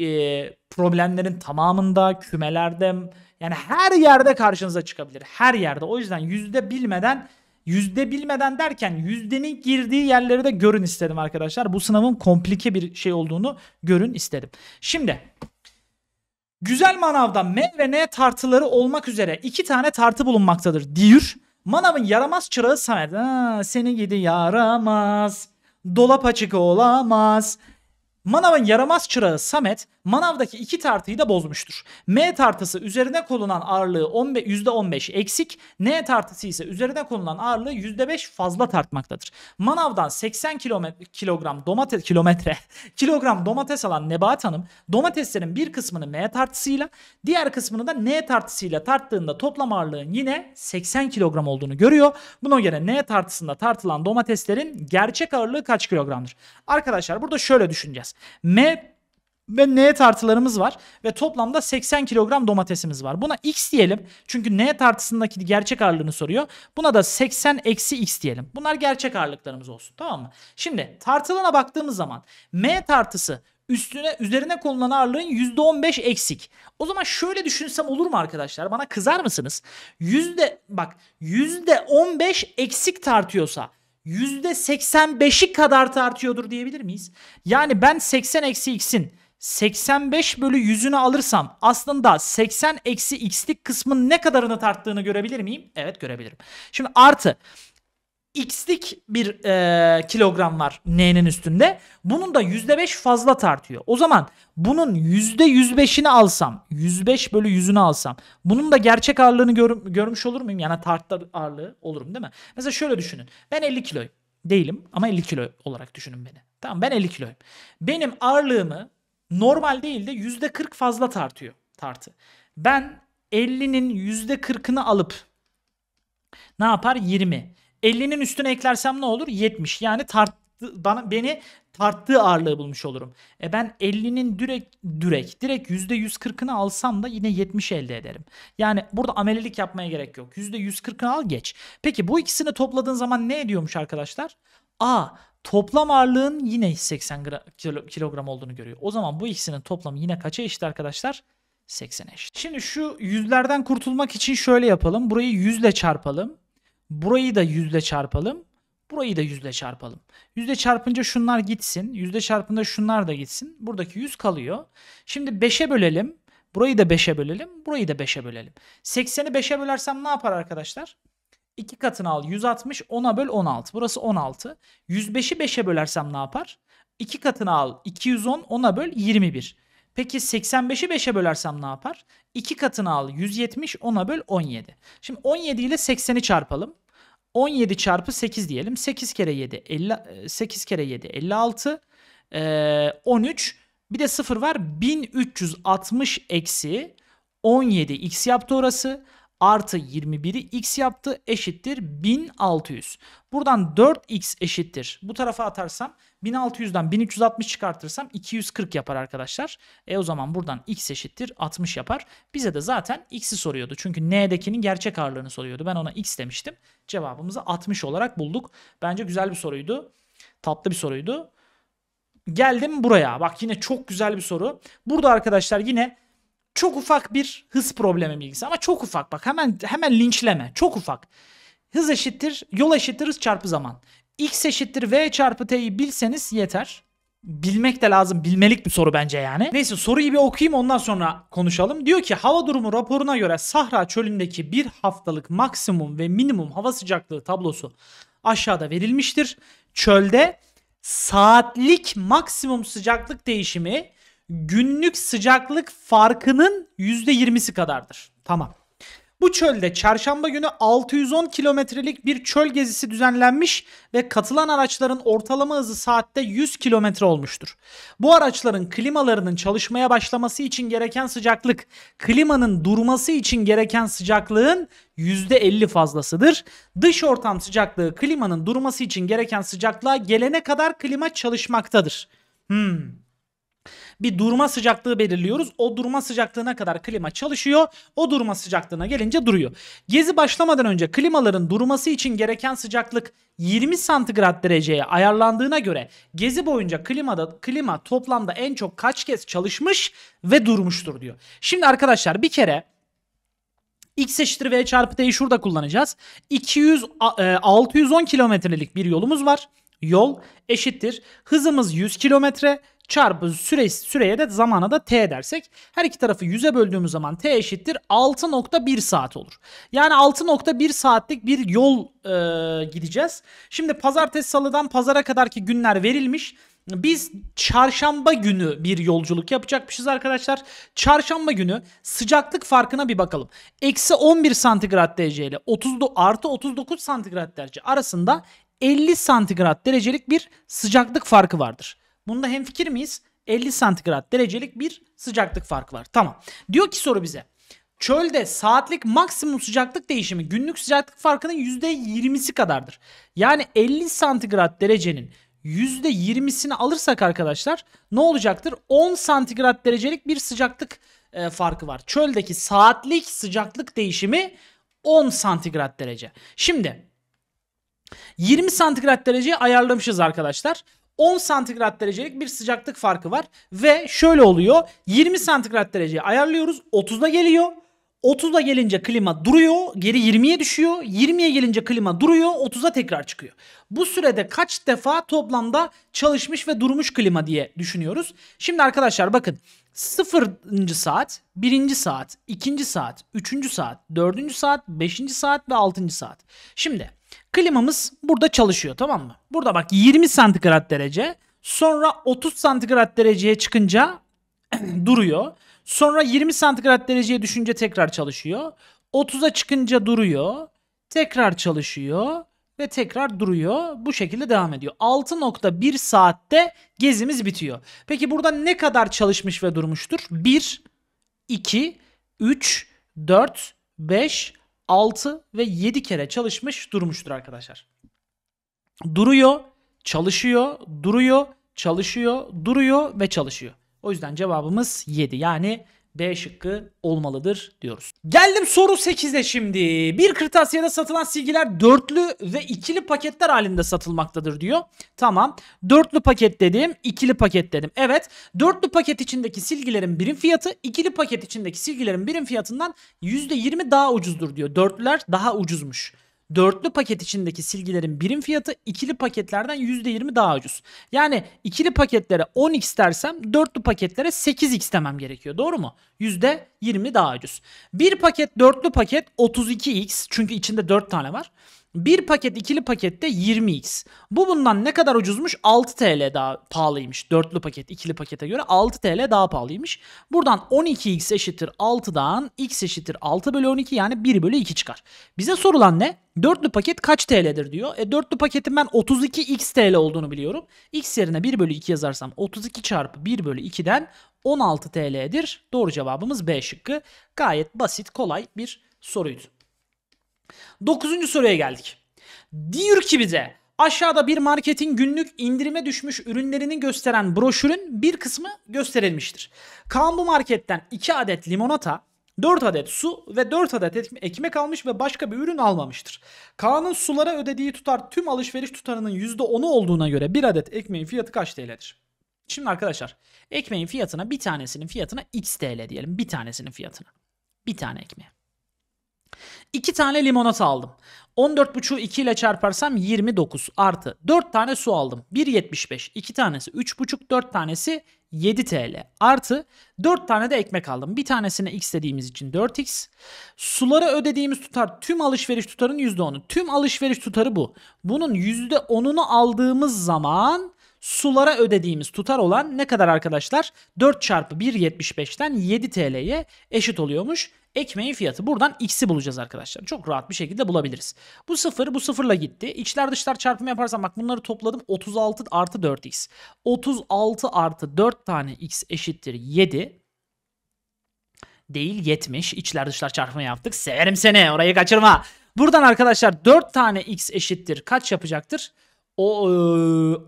problemlerin tamamında, kümelerde yani her yerde karşınıza çıkabilir. Her yerde. O yüzden yüzde bilmeden yüzde bilmeden derken yüzdenin girdiği yerleri de görün istedim arkadaşlar. Bu sınavın komplike bir şey olduğunu görün istedim. Şimdi güzel manavda M ve N tartıları olmak üzere iki tane tartı bulunmaktadır. Diyor. Manav'ın yaramaz çırağı Samet. Ha, seni gidi yaramaz. Dolap açık olamaz. Manav'ın yaramaz çırağı Samet manavdaki iki tartıyı da bozmuştur. M tartısı üzerine konulan ağırlığı 15, %15 eksik, N tartısı ise üzerine konulan ağırlığı %5 fazla tartmaktadır. Manavdan 80 kilogram domates kilometre <laughs> kilogram domates alan Nebahat Hanım domateslerin bir kısmını M tartısıyla diğer kısmını da N tartısıyla tarttığında toplam ağırlığın yine 80 kilogram olduğunu görüyor. Buna göre N tartısında tartılan domateslerin gerçek ağırlığı kaç kilogramdır? Arkadaşlar burada şöyle düşüneceğiz. M ve N tartılarımız var ve toplamda 80 kilogram domatesimiz var. Buna x diyelim çünkü N tartısındaki gerçek ağırlığını soruyor. Buna da 80 eksi x diyelim. Bunlar gerçek ağırlıklarımız olsun tamam mı? Şimdi tartılana baktığımız zaman M tartısı üstüne üzerine konulan ağırlığın %15 eksik. O zaman şöyle düşünsem olur mu arkadaşlar? Bana kızar mısınız? Yüzde bak %15 eksik tartıyorsa %85'i kadar tartıyordur diyebilir miyiz? Yani ben 80 eksi x'in 85 bölü 100'ünü alırsam aslında 80 eksi x'lik kısmın ne kadarını tarttığını görebilir miyim? Evet görebilirim. Şimdi artı x'lik bir e, kilogram var n'nin üstünde. Bunun da %5 fazla tartıyor. O zaman bunun %105'ini alsam, 105 bölü 100'ünü alsam bunun da gerçek ağırlığını gör, görmüş olur muyum? Yani tartta ağırlığı olurum değil mi? Mesela şöyle düşünün. Ben 50 kiloyum. Değilim ama 50 kilo olarak düşünün beni. Tamam ben 50 kiloyum. Benim ağırlığımı normal değil de yüzde %40 fazla tartıyor tartı. Ben 50'nin %40'ını alıp ne yapar? 20. 50'nin üstüne eklersem ne olur? 70. Yani tarttı, bana, beni tarttığı ağırlığı bulmuş olurum. E ben 50'nin direkt direkt direkt %140'ını alsam da yine 70 elde ederim. Yani burada amelilik yapmaya gerek yok. %140'ını al geç. Peki bu ikisini topladığın zaman ne ediyormuş arkadaşlar? A toplam ağırlığın yine 80 kilogram olduğunu görüyor. O zaman bu ikisinin toplamı yine kaça eşit arkadaşlar? 80 eşit. Şimdi şu yüzlerden kurtulmak için şöyle yapalım. Burayı yüzle çarpalım. Burayı da yüzle çarpalım. Burayı da yüzle çarpalım. Yüzle çarpınca şunlar gitsin. Yüzle çarpınca şunlar da gitsin. Buradaki yüz kalıyor. Şimdi 5'e bölelim. Burayı da 5'e bölelim. Burayı da 5'e bölelim. 80'i 5'e bölersem ne yapar arkadaşlar? 2 katını al 160 10'a böl 16. Burası 16. 105'i 5'e bölersem ne yapar? 2 katını al 210 10'a böl 21. Peki 85'i 5'e bölersem ne yapar? 2 katını al 170 10'a böl 17. Şimdi 17 ile 80'i çarpalım. 17 çarpı 8 diyelim. 8 kere 7 50, 8 kere 7 56 ee, 13 bir de 0 var 1360 eksi 17 x yaptı orası artı 21'i x yaptı eşittir 1600. Buradan 4x eşittir. Bu tarafa atarsam 1600'den 1360 çıkartırsam 240 yapar arkadaşlar. E o zaman buradan x eşittir 60 yapar. Bize de zaten x'i soruyordu. Çünkü n'dekinin gerçek ağırlığını soruyordu. Ben ona x demiştim. Cevabımızı 60 olarak bulduk. Bence güzel bir soruydu. Tatlı bir soruydu. Geldim buraya. Bak yine çok güzel bir soru. Burada arkadaşlar yine çok ufak bir hız problemi bilgisi ama çok ufak bak hemen hemen linçleme. Çok ufak. Hız eşittir, yol eşittir hız çarpı zaman. X eşittir V çarpı T'yi bilseniz yeter. Bilmek de lazım. Bilmelik bir soru bence yani. Neyse soruyu bir okuyayım ondan sonra konuşalım. Diyor ki hava durumu raporuna göre Sahra çölündeki bir haftalık maksimum ve minimum hava sıcaklığı tablosu aşağıda verilmiştir. Çölde saatlik maksimum sıcaklık değişimi günlük sıcaklık farkının %20'si kadardır. Tamam. Bu çölde çarşamba günü 610 kilometrelik bir çöl gezisi düzenlenmiş ve katılan araçların ortalama hızı saatte 100 kilometre olmuştur. Bu araçların klimalarının çalışmaya başlaması için gereken sıcaklık, klimanın durması için gereken sıcaklığın %50 fazlasıdır. Dış ortam sıcaklığı klimanın durması için gereken sıcaklığa gelene kadar klima çalışmaktadır. Hmm bir durma sıcaklığı belirliyoruz. O durma sıcaklığına kadar klima çalışıyor. O durma sıcaklığına gelince duruyor. Gezi başlamadan önce klimaların durması için gereken sıcaklık 20 santigrat dereceye ayarlandığına göre gezi boyunca klimada klima toplamda en çok kaç kez çalışmış ve durmuştur diyor. Şimdi arkadaşlar bir kere X eşittir V çarpı T'yi şurada kullanacağız. 200, 610 e, kilometrelik bir yolumuz var. Yol eşittir. Hızımız 100 kilometre çarpı süre, süreye de zamana da t dersek her iki tarafı 100'e böldüğümüz zaman t eşittir 6.1 saat olur. Yani 6.1 saatlik bir yol e, gideceğiz. Şimdi pazartesi salıdan pazara kadarki günler verilmiş. Biz çarşamba günü bir yolculuk yapacakmışız arkadaşlar. Çarşamba günü sıcaklık farkına bir bakalım. Eksi 11 santigrat derece ile 30, artı 39 santigrat derece arasında 50 santigrat derecelik bir sıcaklık farkı vardır. Bunda hemfikir miyiz? 50 santigrat derecelik bir sıcaklık farkı var. Tamam. Diyor ki soru bize. Çölde saatlik maksimum sıcaklık değişimi günlük sıcaklık farkının %20'si kadardır. Yani 50 santigrat derecenin %20'sini alırsak arkadaşlar ne olacaktır? 10 santigrat derecelik bir sıcaklık e, farkı var. Çöldeki saatlik sıcaklık değişimi 10 santigrat derece. Şimdi 20 santigrat dereceyi ayarlamışız arkadaşlar. 10 santigrat derecelik bir sıcaklık farkı var. Ve şöyle oluyor 20 santigrat dereceyi ayarlıyoruz 30'da geliyor. 30'da gelince klima duruyor, geri 20'ye düşüyor. 20'ye gelince klima duruyor, 30'a tekrar çıkıyor. Bu sürede kaç defa toplamda çalışmış ve durmuş klima diye düşünüyoruz. Şimdi arkadaşlar bakın 0. saat, 1. saat, 2. saat, 3. saat, 4. saat, 5. saat ve 6. saat. Şimdi Klimamız burada çalışıyor tamam mı? Burada bak 20 santigrat derece. Sonra 30 santigrat dereceye çıkınca <clears throat> duruyor. Sonra 20 santigrat dereceye düşünce tekrar çalışıyor. 30'a çıkınca duruyor. Tekrar çalışıyor ve tekrar duruyor. Bu şekilde devam ediyor. 6.1 saatte gezimiz bitiyor. Peki burada ne kadar çalışmış ve durmuştur? 1, 2, 3, 4, 5, 6 ve 7 kere çalışmış durmuştur arkadaşlar. Duruyor, çalışıyor, duruyor, çalışıyor, duruyor ve çalışıyor. O yüzden cevabımız 7. Yani B şıkkı olmalıdır diyoruz. Geldim soru 8'e şimdi. Bir kırtasiyede satılan silgiler dörtlü ve ikili paketler halinde satılmaktadır diyor. Tamam. Dörtlü paket dedim, ikili paket dedim. Evet. Dörtlü paket içindeki silgilerin birim fiyatı ikili paket içindeki silgilerin birim fiyatından %20 daha ucuzdur diyor. Dörtlüler daha ucuzmuş dörtlü paket içindeki silgilerin birim fiyatı ikili paketlerden %20 daha ucuz. Yani ikili paketlere 10x dersem dörtlü paketlere 8x demem gerekiyor. Doğru mu? %20 daha ucuz. Bir paket dörtlü paket 32x çünkü içinde 4 tane var. Bir paket ikili pakette 20x. Bu bundan ne kadar ucuzmuş? 6 TL daha pahalıymış. Dörtlü paket ikili pakete göre 6 TL daha pahalıymış. Buradan 12x eşittir 6'dan x eşittir 6 bölü 12 yani 1 bölü 2 çıkar. Bize sorulan ne? Dörtlü paket kaç TL'dir diyor. E, dörtlü paketin ben 32x TL olduğunu biliyorum. X yerine 1 bölü 2 yazarsam 32 çarpı 1 bölü 2'den 16 TL'dir. Doğru cevabımız B şıkkı. Gayet basit kolay bir soruydu. Dokuzuncu soruya geldik. Diyor ki bize aşağıda bir marketin günlük indirime düşmüş ürünlerini gösteren broşürün bir kısmı gösterilmiştir. Kaan bu marketten 2 adet limonata, 4 adet su ve 4 adet ekmek almış ve başka bir ürün almamıştır. Kaan'ın sulara ödediği tutar tüm alışveriş tutarının %10'u olduğuna göre 1 adet ekmeğin fiyatı kaç TL'dir? Şimdi arkadaşlar ekmeğin fiyatına bir tanesinin fiyatına x TL diyelim bir tanesinin fiyatına. Bir tane ekmeğe. 2 tane limonata aldım. 14.5'u 2 ile çarparsam 29 artı 4 tane su aldım. 1.75 2 tanesi 3.5 4 tanesi 7 TL artı 4 tane de ekmek aldım. Bir tanesine x dediğimiz için 4x. Sulara ödediğimiz tutar tüm alışveriş tutarın %10'u. Tüm alışveriş tutarı bu. Bunun %10'unu aldığımız zaman sulara ödediğimiz tutar olan ne kadar arkadaşlar? 4 çarpı 1.75'ten 7 TL'ye eşit oluyormuş. Ekmeğin fiyatı. Buradan x'i bulacağız arkadaşlar. Çok rahat bir şekilde bulabiliriz. Bu sıfır bu sıfırla gitti. İçler dışlar çarpımı yaparsam bak bunları topladım. 36 artı 4x. 36 artı 4 tane x eşittir 7 değil 70. İçler dışlar çarpımı yaptık. Severim seni. Orayı kaçırma. Buradan arkadaşlar 4 tane x eşittir kaç yapacaktır? o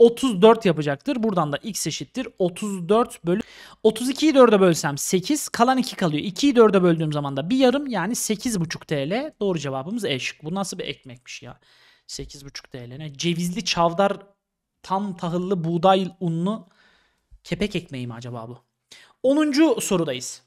e, 34 yapacaktır. Buradan da x eşittir 34 bölü 32'yi 4'e bölsem 8 kalan 2 kalıyor. 2'yi 4'e böldüğüm zaman da bir yarım yani 8,5 TL. Doğru cevabımız E şık. Bu nasıl bir ekmekmiş ya? 8,5 TL ne? Cevizli çavdar tam tahıllı buğday unlu kepek ekmeği mi acaba bu? 10. sorudayız.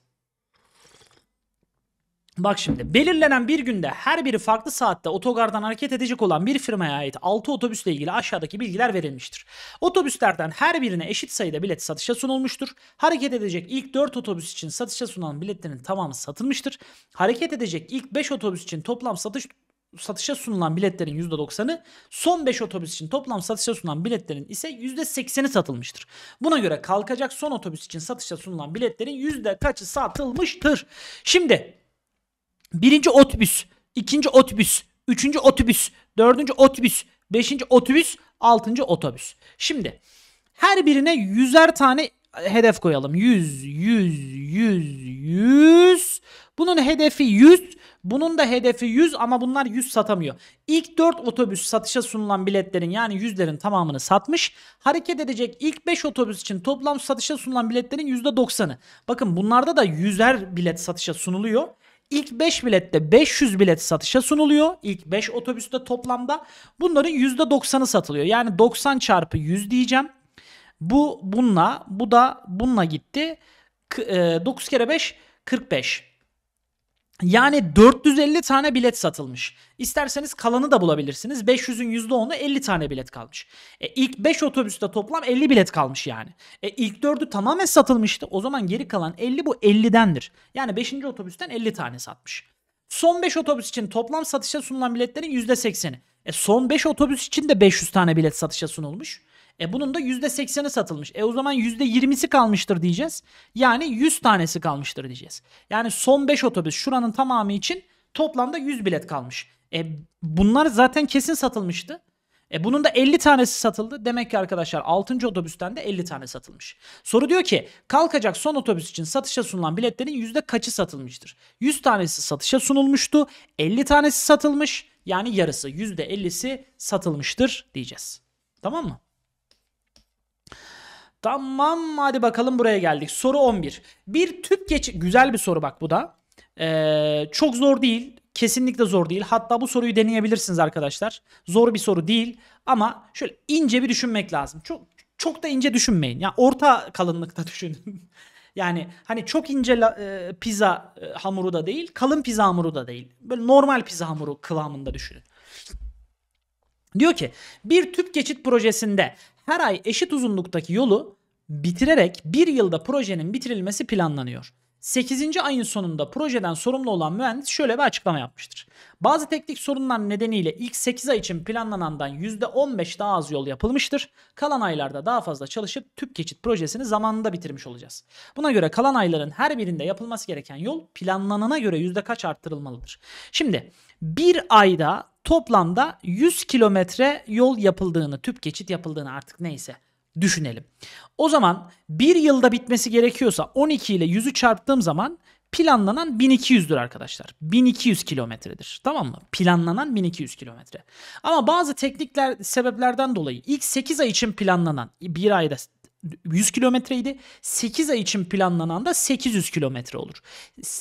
Bak şimdi belirlenen bir günde her biri farklı saatte otogardan hareket edecek olan bir firmaya ait 6 otobüsle ilgili aşağıdaki bilgiler verilmiştir. Otobüslerden her birine eşit sayıda bilet satışa sunulmuştur. Hareket edecek ilk 4 otobüs için satışa sunulan biletlerin tamamı satılmıştır. Hareket edecek ilk 5 otobüs için toplam satış satışa sunulan biletlerin %90'ı, son 5 otobüs için toplam satışa sunulan biletlerin ise %80'i satılmıştır. Buna göre kalkacak son otobüs için satışa sunulan biletlerin yüzde kaçı satılmıştır? Şimdi Birinci otobüs, ikinci otobüs, üçüncü otobüs, dördüncü otobüs, beşinci otobüs, altıncı otobüs. Şimdi her birine yüzer tane hedef koyalım. Yüz, yüz, yüz, yüz. Bunun hedefi yüz, Bunun da hedefi yüz ama bunlar yüz satamıyor. İlk dört otobüs satışa sunulan biletlerin yani yüzlerin tamamını satmış. Hareket edecek ilk beş otobüs için toplam satışa sunulan biletlerin yüzde doksanı. Bakın bunlarda da yüzer bilet satışa sunuluyor. İlk 5 bilette 500 bilet satışa sunuluyor. İlk 5 otobüste toplamda bunların %90'ı satılıyor. Yani 90 çarpı 100 diyeceğim. Bu bununla, bu da bununla gitti. 9 e, kere 5 45. Yani 450 tane bilet satılmış. İsterseniz kalanı da bulabilirsiniz. 500'ün %10'u 50 tane bilet kalmış. E ilk 5 otobüste toplam 50 bilet kalmış yani. E ilk 4'ü tamamen satılmıştı. O zaman geri kalan 50 bu 50'dendir. Yani 5. otobüsten 50 tane satmış. Son 5 otobüs için toplam satışa sunulan biletlerin %80'i. E son 5 otobüs için de 500 tane bilet satışa sunulmuş. E bunun da %80'i satılmış. E o zaman %20'si kalmıştır diyeceğiz. Yani 100 tanesi kalmıştır diyeceğiz. Yani son 5 otobüs şuranın tamamı için toplamda 100 bilet kalmış. E bunlar zaten kesin satılmıştı. E bunun da 50 tanesi satıldı. Demek ki arkadaşlar 6. otobüsten de 50 tane satılmış. Soru diyor ki kalkacak son otobüs için satışa sunulan biletlerin yüzde kaçı satılmıştır? 100 tanesi satışa sunulmuştu. 50 tanesi satılmış. Yani yarısı %50'si satılmıştır diyeceğiz. Tamam mı? Tamam hadi bakalım buraya geldik. Soru 11. Bir tüp geç... Güzel bir soru bak bu da. Ee, çok zor değil. Kesinlikle zor değil. Hatta bu soruyu deneyebilirsiniz arkadaşlar. Zor bir soru değil. Ama şöyle ince bir düşünmek lazım. Çok çok da ince düşünmeyin. yani orta kalınlıkta <laughs> düşünün. yani hani çok ince e, pizza e, hamuru da değil, kalın pizza hamuru da değil. Böyle normal pizza hamuru kıvamında düşünün. Diyor ki bir tüp geçit projesinde her ay eşit uzunluktaki yolu bitirerek bir yılda projenin bitirilmesi planlanıyor. 8. ayın sonunda projeden sorumlu olan mühendis şöyle bir açıklama yapmıştır. Bazı teknik sorunlar nedeniyle ilk 8 ay için planlanandan %15 daha az yol yapılmıştır. Kalan aylarda daha fazla çalışıp tüp geçit projesini zamanında bitirmiş olacağız. Buna göre kalan ayların her birinde yapılması gereken yol planlanana göre yüzde kaç arttırılmalıdır? Şimdi bir ayda toplamda 100 kilometre yol yapıldığını, tüp geçit yapıldığını artık neyse düşünelim. O zaman bir yılda bitmesi gerekiyorsa 12 ile 100'ü çarptığım zaman planlanan 1200'dür arkadaşlar. 1200 kilometredir. Tamam mı? Planlanan 1200 kilometre. Ama bazı teknikler sebeplerden dolayı ilk 8 ay için planlanan bir ayda 100 kilometreydi. 8 ay için planlanan da 800 kilometre olur.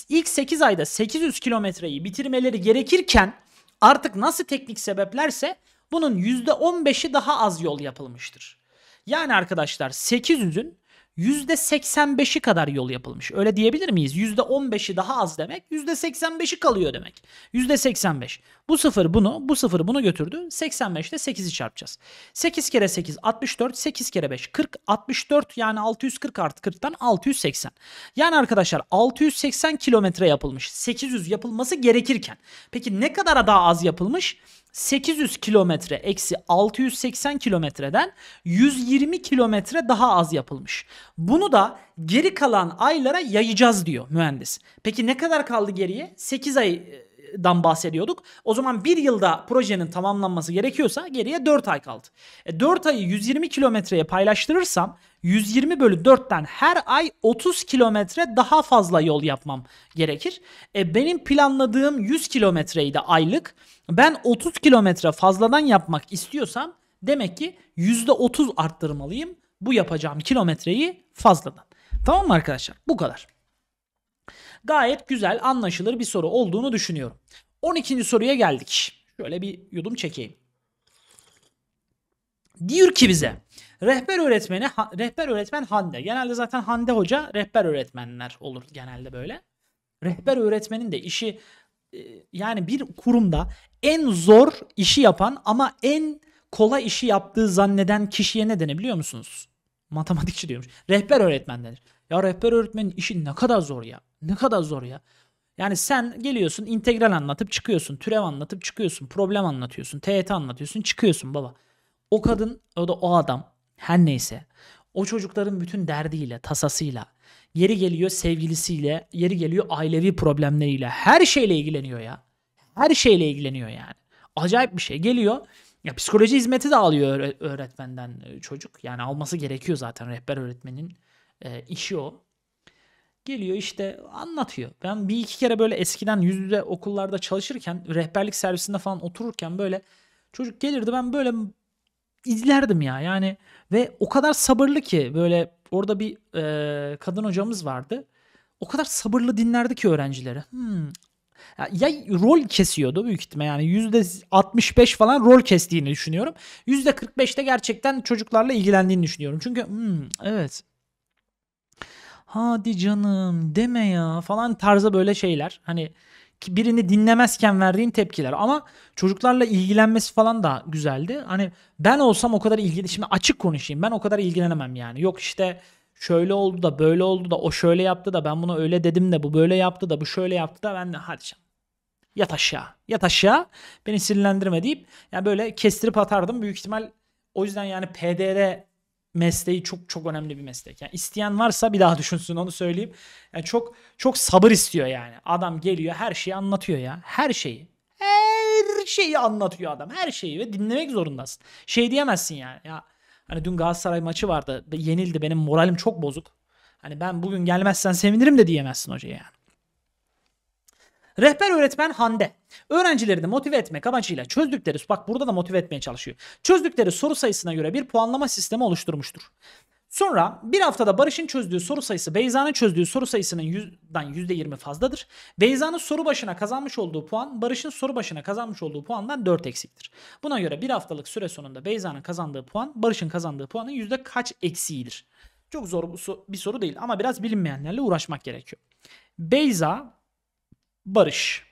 İlk 8 ayda 800 kilometreyi bitirmeleri gerekirken Artık nasıl teknik sebeplerse bunun %15'i daha az yol yapılmıştır. Yani arkadaşlar 800'ün %85'i kadar yol yapılmış. Öyle diyebilir miyiz? %15'i daha az demek %85'i kalıyor demek. %85. Bu sıfır bunu, bu sıfır bunu götürdü. 85'te 8'i çarpacağız. 8 kere 8 64, 8 kere 5 40, 64 yani 640 artı 40'tan 680. Yani arkadaşlar 680 kilometre yapılmış. 800 yapılması gerekirken. Peki ne kadar daha az yapılmış? 800 kilometre eksi 680 kilometreden 120 kilometre daha az yapılmış. Bunu da geri kalan aylara yayacağız diyor mühendis. Peki ne kadar kaldı geriye? 8 ay e, dan bahsediyorduk. O zaman bir yılda projenin tamamlanması gerekiyorsa geriye 4 ay kaldı. E 4 ayı 120 kilometreye paylaştırırsam 120 bölü 4'ten her ay 30 kilometre daha fazla yol yapmam gerekir. E benim planladığım 100 kilometreydi aylık. Ben 30 kilometre fazladan yapmak istiyorsam demek ki %30 arttırmalıyım bu yapacağım kilometreyi fazladan. Tamam mı arkadaşlar? Bu kadar. Gayet güzel anlaşılır bir soru olduğunu düşünüyorum. 12. soruya geldik. Şöyle bir yudum çekeyim. Diyor ki bize rehber öğretmeni rehber öğretmen Hande. Genelde zaten Hande Hoca rehber öğretmenler olur genelde böyle. Rehber öğretmenin de işi e, yani bir kurumda en zor işi yapan ama en kolay işi yaptığı zanneden kişiye ne denebiliyor musunuz? Matematikçi diyormuş. Rehber öğretmen denir. Ya rehber öğretmenin işi ne kadar zor ya. Ne kadar zor ya. Yani sen geliyorsun integral anlatıp çıkıyorsun. Türev anlatıp çıkıyorsun. Problem anlatıyorsun. TYT anlatıyorsun. Çıkıyorsun baba. O kadın o da o adam her neyse. O çocukların bütün derdiyle, tasasıyla, yeri geliyor sevgilisiyle, yeri geliyor ailevi problemleriyle, her şeyle ilgileniyor ya. Her şeyle ilgileniyor yani. Acayip bir şey geliyor. Ya psikoloji hizmeti de alıyor öğretmenden e, çocuk. Yani alması gerekiyor zaten rehber öğretmenin e, işi o. Geliyor işte anlatıyor. Ben bir iki kere böyle eskiden yüz yüze okullarda çalışırken rehberlik servisinde falan otururken böyle çocuk gelirdi ben böyle izlerdim ya yani ve o kadar sabırlı ki böyle orada bir e, kadın hocamız vardı. O kadar sabırlı dinlerdi ki öğrencileri. Hmm, ya, ya rol kesiyordu büyük ihtimal yani %65 falan rol kestiğini düşünüyorum. %45'te gerçekten çocuklarla ilgilendiğini düşünüyorum. Çünkü hmm, evet hadi canım deme ya falan tarzı böyle şeyler. Hani birini dinlemezken verdiğin tepkiler ama çocuklarla ilgilenmesi falan da güzeldi. Hani ben olsam o kadar ilgili şimdi açık konuşayım. Ben o kadar ilgilenemem yani. Yok işte şöyle oldu da böyle oldu da o şöyle yaptı da ben buna öyle dedim de bu böyle yaptı da bu şöyle yaptı da ben de hadi canım yat aşağı yat aşağı beni sinirlendirme deyip yani böyle kestirip atardım büyük ihtimal o yüzden yani PDR mesleği çok çok önemli bir meslek. Yani isteyen varsa bir daha <laughs> düşünsün onu söyleyeyim. Yani çok çok sabır istiyor yani. Adam geliyor her şeyi anlatıyor ya. Her şeyi. Her şeyi anlatıyor adam. Her şeyi ve dinlemek zorundasın. Şey diyemezsin yani. Ya hani dün Galatasaray maçı vardı. Yenildi benim moralim çok bozuk. Hani ben bugün gelmezsen sevinirim de diyemezsin hocaya yani. Rehber öğretmen Hande. Öğrencilerini motive etmek amacıyla çözdükleri, bak burada da motive etmeye çalışıyor. Çözdükleri soru sayısına göre bir puanlama sistemi oluşturmuştur. Sonra bir haftada Barış'ın çözdüğü soru sayısı Beyza'nın çözdüğü soru sayısının %20 fazladır. Beyza'nın soru başına kazanmış olduğu puan Barış'ın soru başına kazanmış olduğu puandan 4 eksiktir. Buna göre bir haftalık süre sonunda Beyza'nın kazandığı puan Barış'ın kazandığı puanın yüzde kaç eksiğidir? Çok zor bir soru değil ama biraz bilinmeyenlerle uğraşmak gerekiyor. Beyza Barış.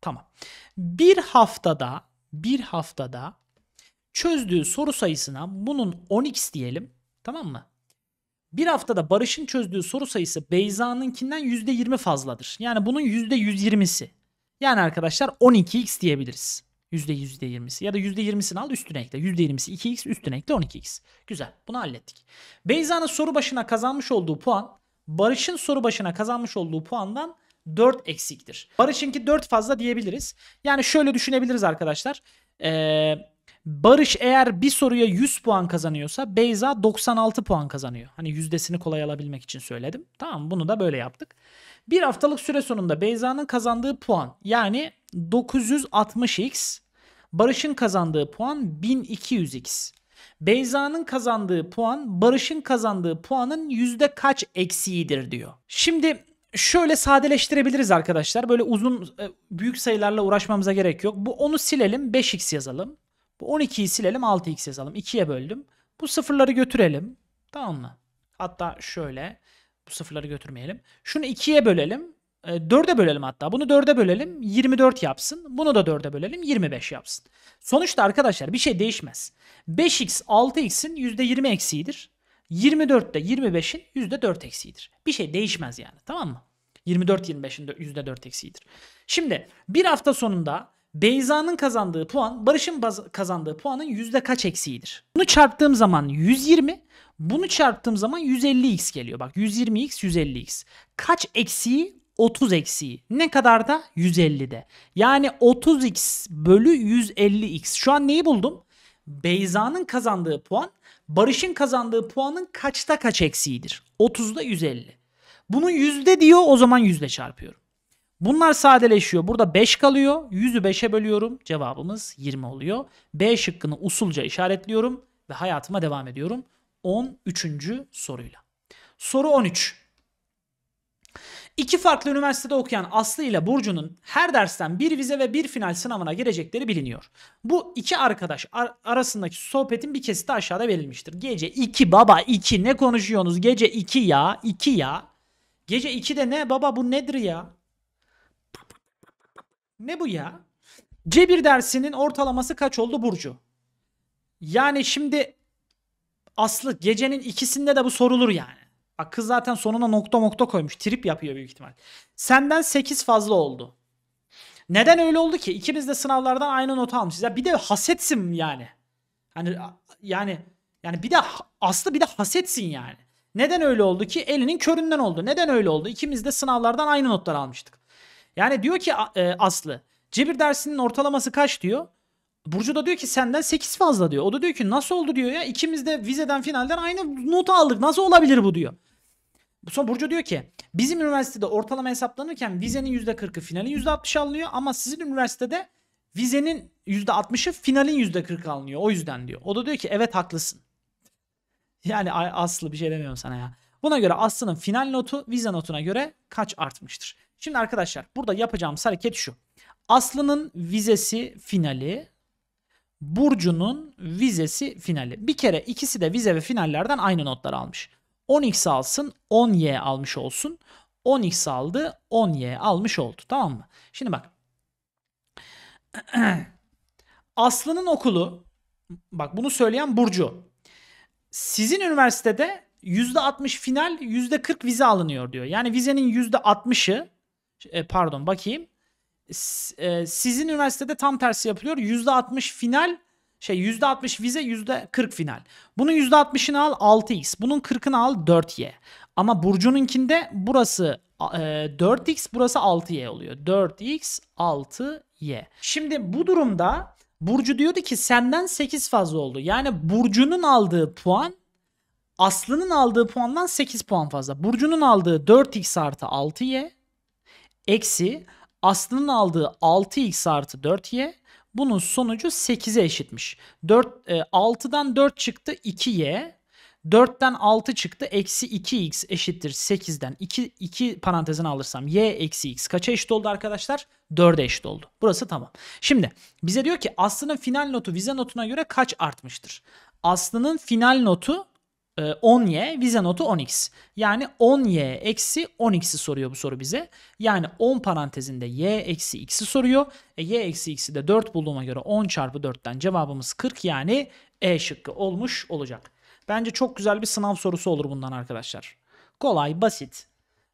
Tamam. Bir haftada bir haftada çözdüğü soru sayısına bunun 10x diyelim. Tamam mı? Bir haftada Barış'ın çözdüğü soru sayısı Beyza'nınkinden %20 fazladır. Yani bunun %120'si. Yani arkadaşlar 12x diyebiliriz. %120'si ya da %20'sini al üstüne ekle. %20'si 2x üstüne ekle 12x. Güzel bunu hallettik. Beyza'nın soru başına kazanmış olduğu puan Barış'ın soru başına kazanmış olduğu puandan 4 eksiktir. Barış'ınki 4 fazla diyebiliriz. Yani şöyle düşünebiliriz arkadaşlar. Ee, Barış eğer bir soruya 100 puan kazanıyorsa Beyza 96 puan kazanıyor. Hani yüzdesini kolay alabilmek için söyledim. Tamam bunu da böyle yaptık. Bir haftalık süre sonunda Beyza'nın kazandığı puan yani 960x Barış'ın kazandığı puan 1200x. Beyza'nın kazandığı puan Barış'ın kazandığı puanın yüzde kaç eksiğidir diyor. Şimdi şöyle sadeleştirebiliriz arkadaşlar. Böyle uzun e, büyük sayılarla uğraşmamıza gerek yok. Bu 10'u silelim 5x yazalım. Bu 12'yi silelim 6x yazalım. 2'ye böldüm. Bu sıfırları götürelim. Tamam mı? Hatta şöyle bu sıfırları götürmeyelim. Şunu 2'ye bölelim. 4'e bölelim hatta. Bunu 4'e bölelim 24 yapsın. Bunu da 4'e bölelim 25 yapsın. Sonuçta arkadaşlar bir şey değişmez. 5x 6x'in %20 eksiğidir. 24'te 25'in %4 eksiğidir. Bir şey değişmez yani tamam mı? 24-25'in %4 eksiğidir. Şimdi bir hafta sonunda Beyza'nın kazandığı puan Barış'ın kazandığı puanın yüzde kaç eksiğidir? Bunu çarptığım zaman 120, bunu çarptığım zaman 150x geliyor. Bak 120x 150x. Kaç eksiği? 30 eksiği. Ne kadar da? 150'de. Yani 30x bölü 150x. Şu an neyi buldum? Beyza'nın kazandığı puan Barış'ın kazandığı puanın kaçta kaç eksiğidir? 30'da 150. Bunu yüzde diyor o zaman yüzde çarpıyorum. Bunlar sadeleşiyor. Burada 5 kalıyor. 100'ü 5'e bölüyorum. Cevabımız 20 oluyor. B şıkkını usulca işaretliyorum ve hayatıma devam ediyorum. 13. soruyla. Soru 13. İki farklı üniversitede okuyan Aslı ile Burcu'nun her dersten bir vize ve bir final sınavına girecekleri biliniyor. Bu iki arkadaş ar- arasındaki sohbetin bir kesiti aşağıda verilmiştir. Gece 2 baba 2 ne konuşuyorsunuz? Gece 2 ya 2 ya. Gece de ne baba bu nedir ya? Ne bu ya? Cebir dersinin ortalaması kaç oldu Burcu? Yani şimdi Aslı gecenin ikisinde de bu sorulur yani. Kız zaten sonuna nokta nokta koymuş. Trip yapıyor büyük ihtimal. Senden 8 fazla oldu. Neden öyle oldu ki? İkimiz de sınavlardan aynı not almışız. Ya bir de hasetsin yani. Hani yani yani bir de aslı bir de hasetsin yani. Neden öyle oldu ki? Elinin köründen oldu. Neden öyle oldu? İkimiz de sınavlardan aynı notlar almıştık. Yani diyor ki e, Aslı cebir dersinin ortalaması kaç diyor. Burcu da diyor ki senden 8 fazla diyor. O da diyor ki nasıl oldu diyor ya İkimiz de vizeden finalden aynı notu aldık. Nasıl olabilir bu diyor. Sonra Burcu diyor ki bizim üniversitede ortalama hesaplanırken vizenin %40'ı finalin %60'ı alınıyor ama sizin üniversitede vizenin %60'ı finalin %40'ı alınıyor. O yüzden diyor. O da diyor ki evet haklısın. Yani Aslı bir şey demiyorum sana ya. Buna göre Aslı'nın final notu vize notuna göre kaç artmıştır? Şimdi arkadaşlar burada yapacağımız hareket şu. Aslı'nın vizesi finali, Burcu'nun vizesi finali. Bir kere ikisi de vize ve finallerden aynı notlar almış. 10x alsın 10y almış olsun. 10x aldı 10y almış oldu tamam mı? Şimdi bak. <clears throat> Aslı'nın okulu bak bunu söyleyen Burcu. Sizin üniversitede %60 final %40 vize alınıyor diyor. Yani vizenin %60'ı e, pardon bakayım e, sizin üniversitede tam tersi yapılıyor. %60 final şey %60 vize %40 final. Bunun %60'ını al 6x. Bunun 40'ını al 4y. Ama Burcu'nunkinde burası e, 4x burası 6y oluyor. 4x 6y. Şimdi bu durumda Burcu diyordu ki senden 8 fazla oldu. Yani Burcu'nun aldığı puan Aslı'nın aldığı puandan 8 puan fazla. Burcu'nun aldığı 4x artı 6y eksi Aslı'nın aldığı 6x artı 4y bunun sonucu 8'e eşitmiş. 4, e, 6'dan 4 çıktı 2y. 4'ten 6 çıktı. Eksi 2x eşittir 8'den. 2, 2 parantezini alırsam y eksi x kaça eşit oldu arkadaşlar? 4'e eşit oldu. Burası tamam. Şimdi bize diyor ki Aslı'nın final notu vize notuna göre kaç artmıştır? Aslı'nın final notu 10y ee, vize notu 10x. Yani 10y eksi 10x'i soruyor bu soru bize. Yani 10 parantezinde y eksi x'i soruyor. E, y eksi x'i de 4 bulduğuma göre 10 çarpı 4'ten cevabımız 40 yani E şıkkı olmuş olacak. Bence çok güzel bir sınav sorusu olur bundan arkadaşlar. Kolay, basit.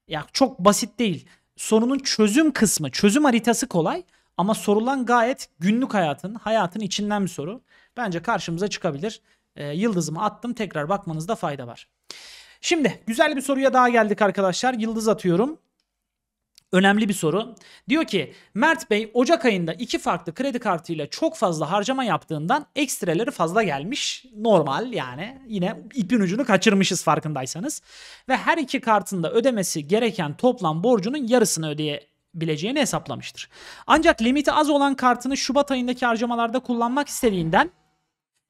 Ya çok basit değil. Sorunun çözüm kısmı, çözüm haritası kolay ama sorulan gayet günlük hayatın, hayatın içinden bir soru. Bence karşımıza çıkabilir e, yıldızımı attım. Tekrar bakmanızda fayda var. Şimdi güzel bir soruya daha geldik arkadaşlar. Yıldız atıyorum. Önemli bir soru. Diyor ki Mert Bey Ocak ayında iki farklı kredi kartıyla çok fazla harcama yaptığından ekstreleri fazla gelmiş. Normal yani yine ipin ucunu kaçırmışız farkındaysanız. Ve her iki kartında ödemesi gereken toplam borcunun yarısını ödeye bileceğini hesaplamıştır. Ancak limiti az olan kartını Şubat ayındaki harcamalarda kullanmak istediğinden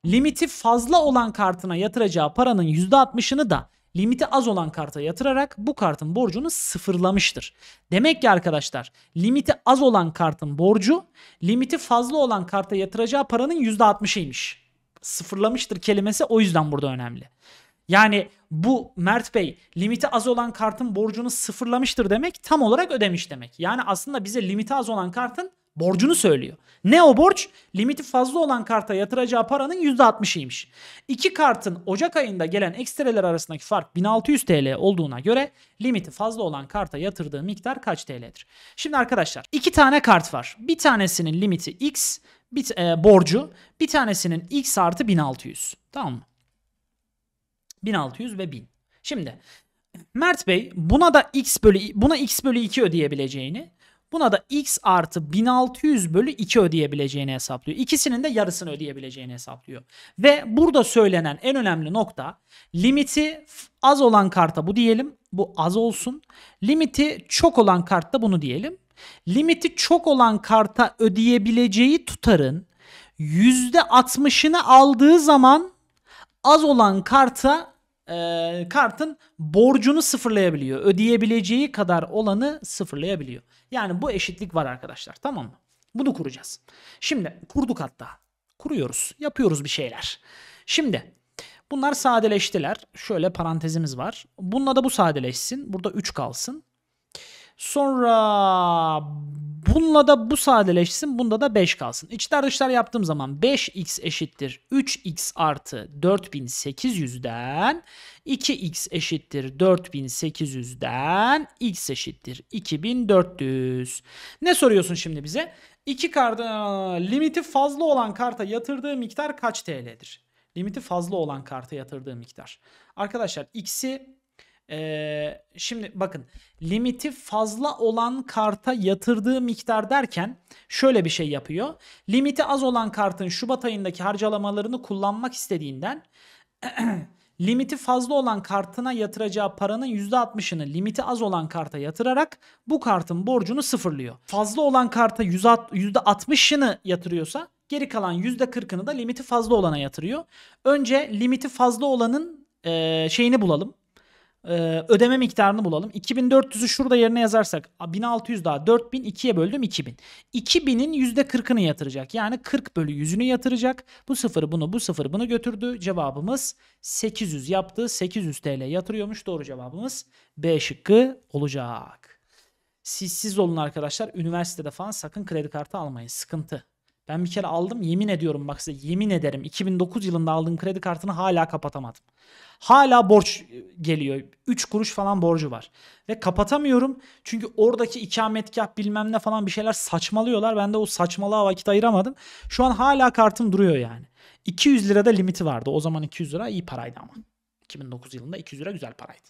limiti fazla olan kartına yatıracağı paranın %60'ını da limiti az olan karta yatırarak bu kartın borcunu sıfırlamıştır. Demek ki arkadaşlar limiti az olan kartın borcu limiti fazla olan karta yatıracağı paranın %60'ıymış. Sıfırlamıştır kelimesi o yüzden burada önemli. Yani bu Mert Bey limiti az olan kartın borcunu sıfırlamıştır demek tam olarak ödemiş demek. Yani aslında bize limiti az olan kartın Borcunu söylüyor. Ne o borç? Limiti fazla olan karta yatıracağı paranın %60'ıymış. İki kartın Ocak ayında gelen ekstreler arasındaki fark 1600 TL olduğuna göre limiti fazla olan karta yatırdığı miktar kaç TL'dir? Şimdi arkadaşlar iki tane kart var. Bir tanesinin limiti X, bir, e, borcu. Bir tanesinin X artı 1600. Tamam mı? 1600 ve 1000. Şimdi Mert Bey buna da x bölü buna x bölü 2 ödeyebileceğini Buna da x artı 1600 bölü 2 ödeyebileceğini hesaplıyor. İkisinin de yarısını ödeyebileceğini hesaplıyor. Ve burada söylenen en önemli nokta limiti az olan karta bu diyelim. Bu az olsun. Limiti çok olan kartta bunu diyelim. Limiti çok olan karta ödeyebileceği tutarın %60'ını aldığı zaman az olan karta e, kartın borcunu sıfırlayabiliyor. Ödeyebileceği kadar olanı sıfırlayabiliyor. Yani bu eşitlik var arkadaşlar tamam mı? Bunu kuracağız. Şimdi kurduk hatta. Kuruyoruz. Yapıyoruz bir şeyler. Şimdi bunlar sadeleştiler. Şöyle parantezimiz var. Bununla da bu sadeleşsin. Burada 3 kalsın. Sonra bununla da bu sadeleşsin. Bunda da 5 kalsın. İçler dışlar yaptığım zaman 5x eşittir 3x artı 4800'den 2x eşittir 4800'den x eşittir 2400. Ne soruyorsun şimdi bize? 2 karda e, limiti fazla olan karta yatırdığı miktar kaç TL'dir? Limiti fazla olan karta yatırdığı miktar. Arkadaşlar x'i ee, şimdi bakın limiti fazla olan karta yatırdığı miktar derken şöyle bir şey yapıyor. Limiti az olan kartın Şubat ayındaki harcalamalarını kullanmak istediğinden <clears throat> limiti fazla olan kartına yatıracağı paranın %60'ını limiti az olan karta yatırarak bu kartın borcunu sıfırlıyor. Fazla olan karta %60'ını yatırıyorsa geri kalan %40'ını da limiti fazla olana yatırıyor. Önce limiti fazla olanın e, şeyini bulalım ee, ödeme miktarını bulalım. 2400'ü şurada yerine yazarsak 1600 daha 4000 2'ye böldüm 2000. 2000'in %40'ını yatıracak. Yani 40 bölü 100'ünü yatıracak. Bu sıfırı bunu bu sıfırı bunu götürdü. Cevabımız 800 yaptı. 800 TL yatırıyormuş. Doğru cevabımız B şıkkı olacak. Sizsiz olun arkadaşlar. Üniversitede falan sakın kredi kartı almayın. Sıkıntı. Ben bir kere aldım yemin ediyorum bak size yemin ederim 2009 yılında aldığım kredi kartını hala kapatamadım. Hala borç e, geliyor. 3 kuruş falan borcu var. Ve kapatamıyorum çünkü oradaki ikametgah bilmem ne falan bir şeyler saçmalıyorlar. Ben de o saçmalığa vakit ayıramadım. Şu an hala kartım duruyor yani. 200 lirada limiti vardı. O zaman 200 lira iyi paraydı ama. 2009 yılında 200 lira güzel paraydı.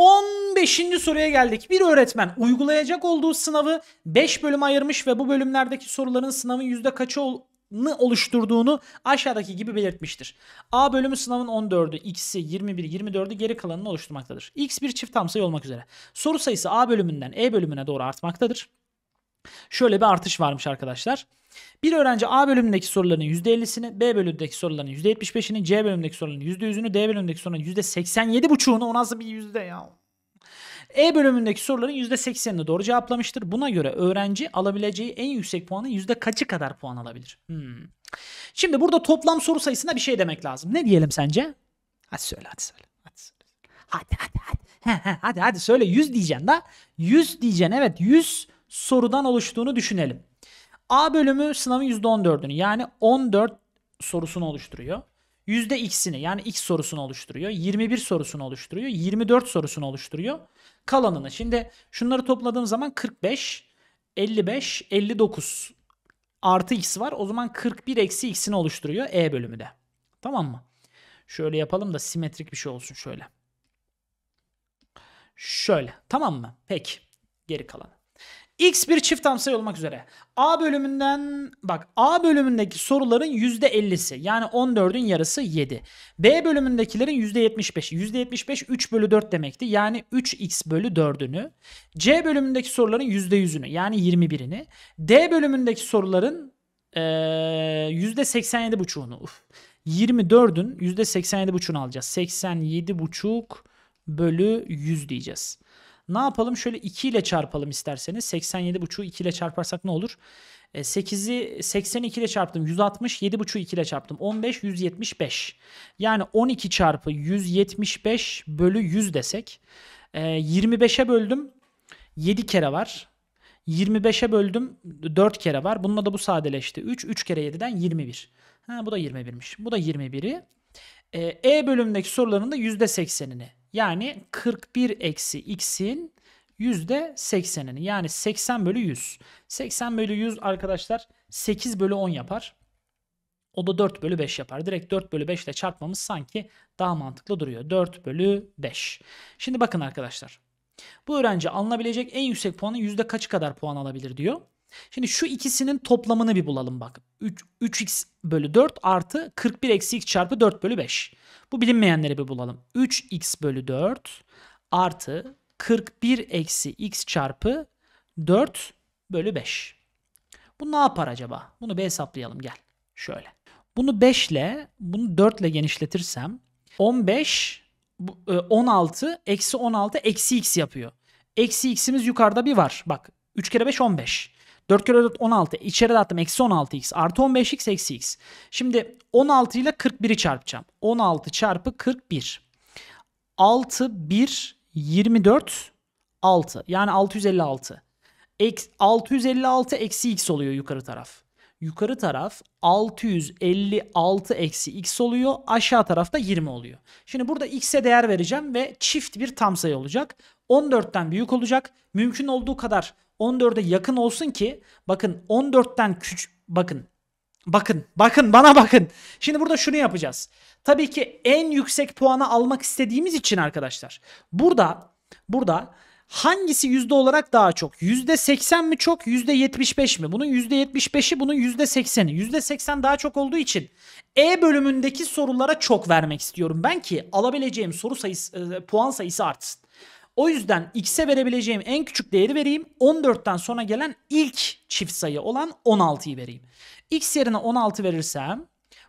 15. soruya geldik. Bir öğretmen uygulayacak olduğu sınavı 5 bölüm ayırmış ve bu bölümlerdeki soruların sınavın yüzde kaçı oluşturduğunu aşağıdaki gibi belirtmiştir. A bölümü sınavın 14'ü, x'i 21, 24'ü geri kalanını oluşturmaktadır. x bir çift tam sayı olmak üzere. Soru sayısı A bölümünden E bölümüne doğru artmaktadır. Şöyle bir artış varmış arkadaşlar. Bir öğrenci A bölümündeki soruların %50'sini, B bölümündeki soruların %75'ini, C bölümündeki soruların %100'ünü, D bölümündeki soruların %87,5'unu o nasıl bir yüzde ya? E bölümündeki soruların %80'ini doğru cevaplamıştır. Buna göre öğrenci alabileceği en yüksek puanın yüzde kaçı kadar puan alabilir? Hmm. Şimdi burada toplam soru sayısına bir şey demek lazım. Ne diyelim sence? Hadi söyle hadi söyle. Hadi söyle. Hadi hadi hadi. hadi hadi söyle 100 diyeceksin da. 100 diyeceksin evet 100 sorudan oluştuğunu düşünelim. A bölümü sınavın %14'ünü yani 14 sorusunu oluşturuyor. %x'ini yani x sorusunu oluşturuyor. 21 sorusunu oluşturuyor. 24 sorusunu oluşturuyor. Kalanını. Şimdi şunları topladığım zaman 45, 55, 59 artı x var. O zaman 41 eksi x'ini oluşturuyor e bölümü de. Tamam mı? Şöyle yapalım da simetrik bir şey olsun şöyle. Şöyle. Tamam mı? Peki. Geri kalanı. X bir çift tam sayı olmak üzere. A bölümünden bak A bölümündeki soruların %50'si yani 14'ün yarısı 7. B bölümündekilerin %75'i. %75 3 bölü 4 demekti. Yani 3x bölü 4'ünü. C bölümündeki soruların %100'ünü yani 21'ini. D bölümündeki soruların ee, %87,5'unu. 24'ün %87,5'unu alacağız. 87,5 bölü 100 diyeceğiz. Ne yapalım? Şöyle 2 ile çarpalım isterseniz. 87,5'u 2 ile çarparsak ne olur? 8'i e, 82 ile çarptım. 160, 7,5 2 ile çarptım. 15, 175. Yani 12 çarpı 175 bölü 100 desek. 25'e böldüm. 7 kere var. 25'e böldüm 4 kere var. Bununla da bu sadeleşti. 3, 3 kere 7'den 21. Ha, bu da 21'miş. Bu da 21'i. E, e, bölümündeki soruların da %80'ini yani 41 eksi x'in %80'ini yani 80 bölü 100. 80 bölü 100 arkadaşlar 8 bölü 10 yapar. O da 4 bölü 5 yapar. Direkt 4 bölü 5 ile çarpmamız sanki daha mantıklı duruyor. 4 bölü 5. Şimdi bakın arkadaşlar. Bu öğrenci alınabilecek en yüksek puanı yüzde kaçı kadar puan alabilir diyor. Şimdi şu ikisinin toplamını bir bulalım bak. 3, 3x bölü 4 artı 41 eksi x çarpı 4 bölü 5. Bu bilinmeyenleri bir bulalım. 3x bölü 4 artı 41 eksi x çarpı 4 bölü 5. Bu ne yapar acaba? Bunu bir hesaplayalım gel. Şöyle. Bunu 5 ile bunu 4 ile genişletirsem 15 16 e, eksi 16 eksi x yapıyor. Eksi x'imiz yukarıda bir var. Bak 3 kere 5 15. 4 kere 4 16. İçeride attım. Eksi 16x. Artı 15x eksi x. Şimdi 16 ile 41'i çarpacağım. 16 çarpı 41. 6 1 24 6. Yani 656. Eks, 656 eksi x oluyor yukarı taraf. Yukarı taraf 656 eksi x oluyor. Aşağı tarafta 20 oluyor. Şimdi burada x'e değer vereceğim ve çift bir tam sayı olacak. 14'ten büyük olacak. Mümkün olduğu kadar 14'e yakın olsun ki bakın 14'ten küçük bakın Bakın, bakın bana bakın. Şimdi burada şunu yapacağız. Tabii ki en yüksek puanı almak istediğimiz için arkadaşlar. Burada, burada hangisi yüzde olarak daha çok? Yüzde 80 mi çok, yüzde 75 mi? Bunun yüzde 75'i, bunun yüzde 80'i. Yüzde 80 daha çok olduğu için E bölümündeki sorulara çok vermek istiyorum ben ki alabileceğim soru sayısı, e, puan sayısı artsın. O yüzden x'e verebileceğim en küçük değeri vereyim. 14'ten sonra gelen ilk çift sayı olan 16'yı vereyim. x yerine 16 verirsem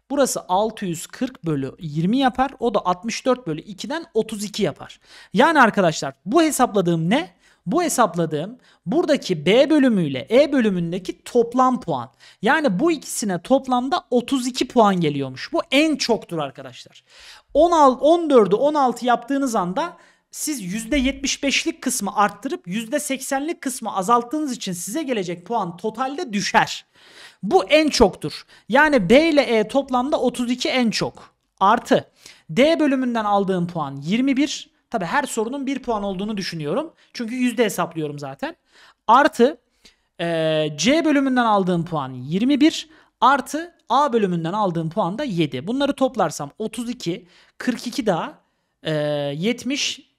burası 640 bölü 20 yapar. O da 64 bölü 2'den 32 yapar. Yani arkadaşlar bu hesapladığım ne? Bu hesapladığım buradaki B bölümüyle E bölümündeki toplam puan. Yani bu ikisine toplamda 32 puan geliyormuş. Bu en çoktur arkadaşlar. 14'ü 16 yaptığınız anda siz %75'lik kısmı arttırıp %80'lik kısmı azalttığınız için size gelecek puan totalde düşer. Bu en çoktur. Yani B ile E toplamda 32 en çok. Artı D bölümünden aldığım puan 21. Tabi her sorunun 1 puan olduğunu düşünüyorum. Çünkü yüzde hesaplıyorum zaten. Artı e, C bölümünden aldığım puan 21. Artı A bölümünden aldığım puan da 7. Bunları toplarsam 32, 42 daha e, 70,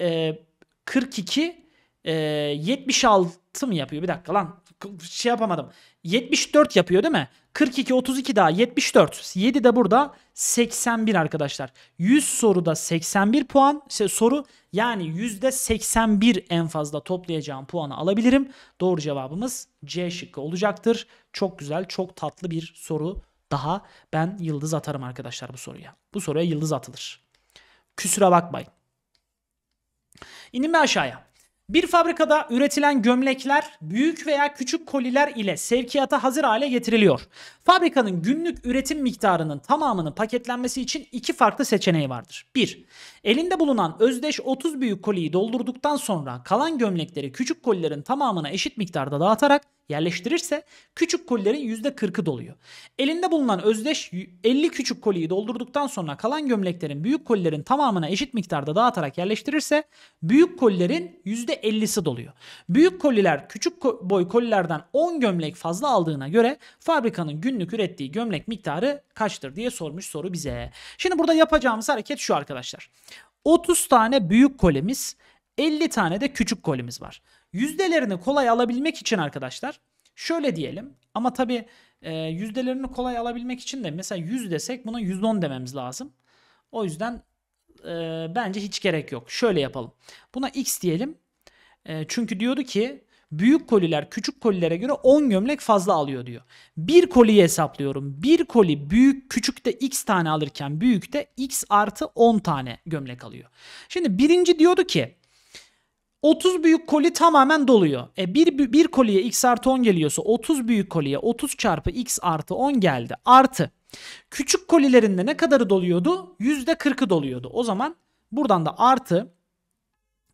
e, 42 e, 76 mı yapıyor? Bir dakika lan şey yapamadım. 74 yapıyor değil mi? 42, 32 daha 74. 7 de burada 81 arkadaşlar. 100 soruda 81 puan soru yani %81 en fazla toplayacağım puanı alabilirim. Doğru cevabımız C şıkkı olacaktır. Çok güzel, çok tatlı bir soru daha. Ben yıldız atarım arkadaşlar bu soruya. Bu soruya yıldız atılır. Küsüre bakmayın. İnme aşağıya. Bir fabrikada üretilen gömlekler büyük veya küçük koliler ile sevkiyata hazır hale getiriliyor. Fabrikanın günlük üretim miktarının tamamının paketlenmesi için iki farklı seçeneği vardır. 1. Elinde bulunan özdeş 30 büyük koliyi doldurduktan sonra kalan gömlekleri küçük kolilerin tamamına eşit miktarda dağıtarak yerleştirirse küçük kolilerin %40'ı doluyor. Elinde bulunan özdeş 50 küçük koliyi doldurduktan sonra kalan gömleklerin büyük kolilerin tamamına eşit miktarda dağıtarak yerleştirirse büyük kolilerin %50'si doluyor. Büyük koliler küçük boy kolilerden 10 gömlek fazla aldığına göre fabrikanın günlük ürettiği gömlek miktarı kaçtır diye sormuş soru bize. Şimdi burada yapacağımız hareket şu arkadaşlar. 30 tane büyük kolimiz, 50 tane de küçük kolimiz var. Yüzdelerini kolay alabilmek için arkadaşlar şöyle diyelim ama tabi e, yüzdelerini kolay alabilmek için de mesela 100 desek buna 110 dememiz lazım. O yüzden e, bence hiç gerek yok. Şöyle yapalım. Buna x diyelim. E, çünkü diyordu ki Büyük koliler küçük kolilere göre 10 gömlek fazla alıyor diyor. Bir koliyi hesaplıyorum. Bir koli büyük küçükte x tane alırken büyükte x artı 10 tane gömlek alıyor. Şimdi birinci diyordu ki 30 büyük koli tamamen doluyor. E bir, bir koliye x artı 10 geliyorsa 30 büyük koliye 30 çarpı x artı 10 geldi. Artı küçük kolilerinde ne kadarı doluyordu? %40'ı doluyordu. O zaman buradan da artı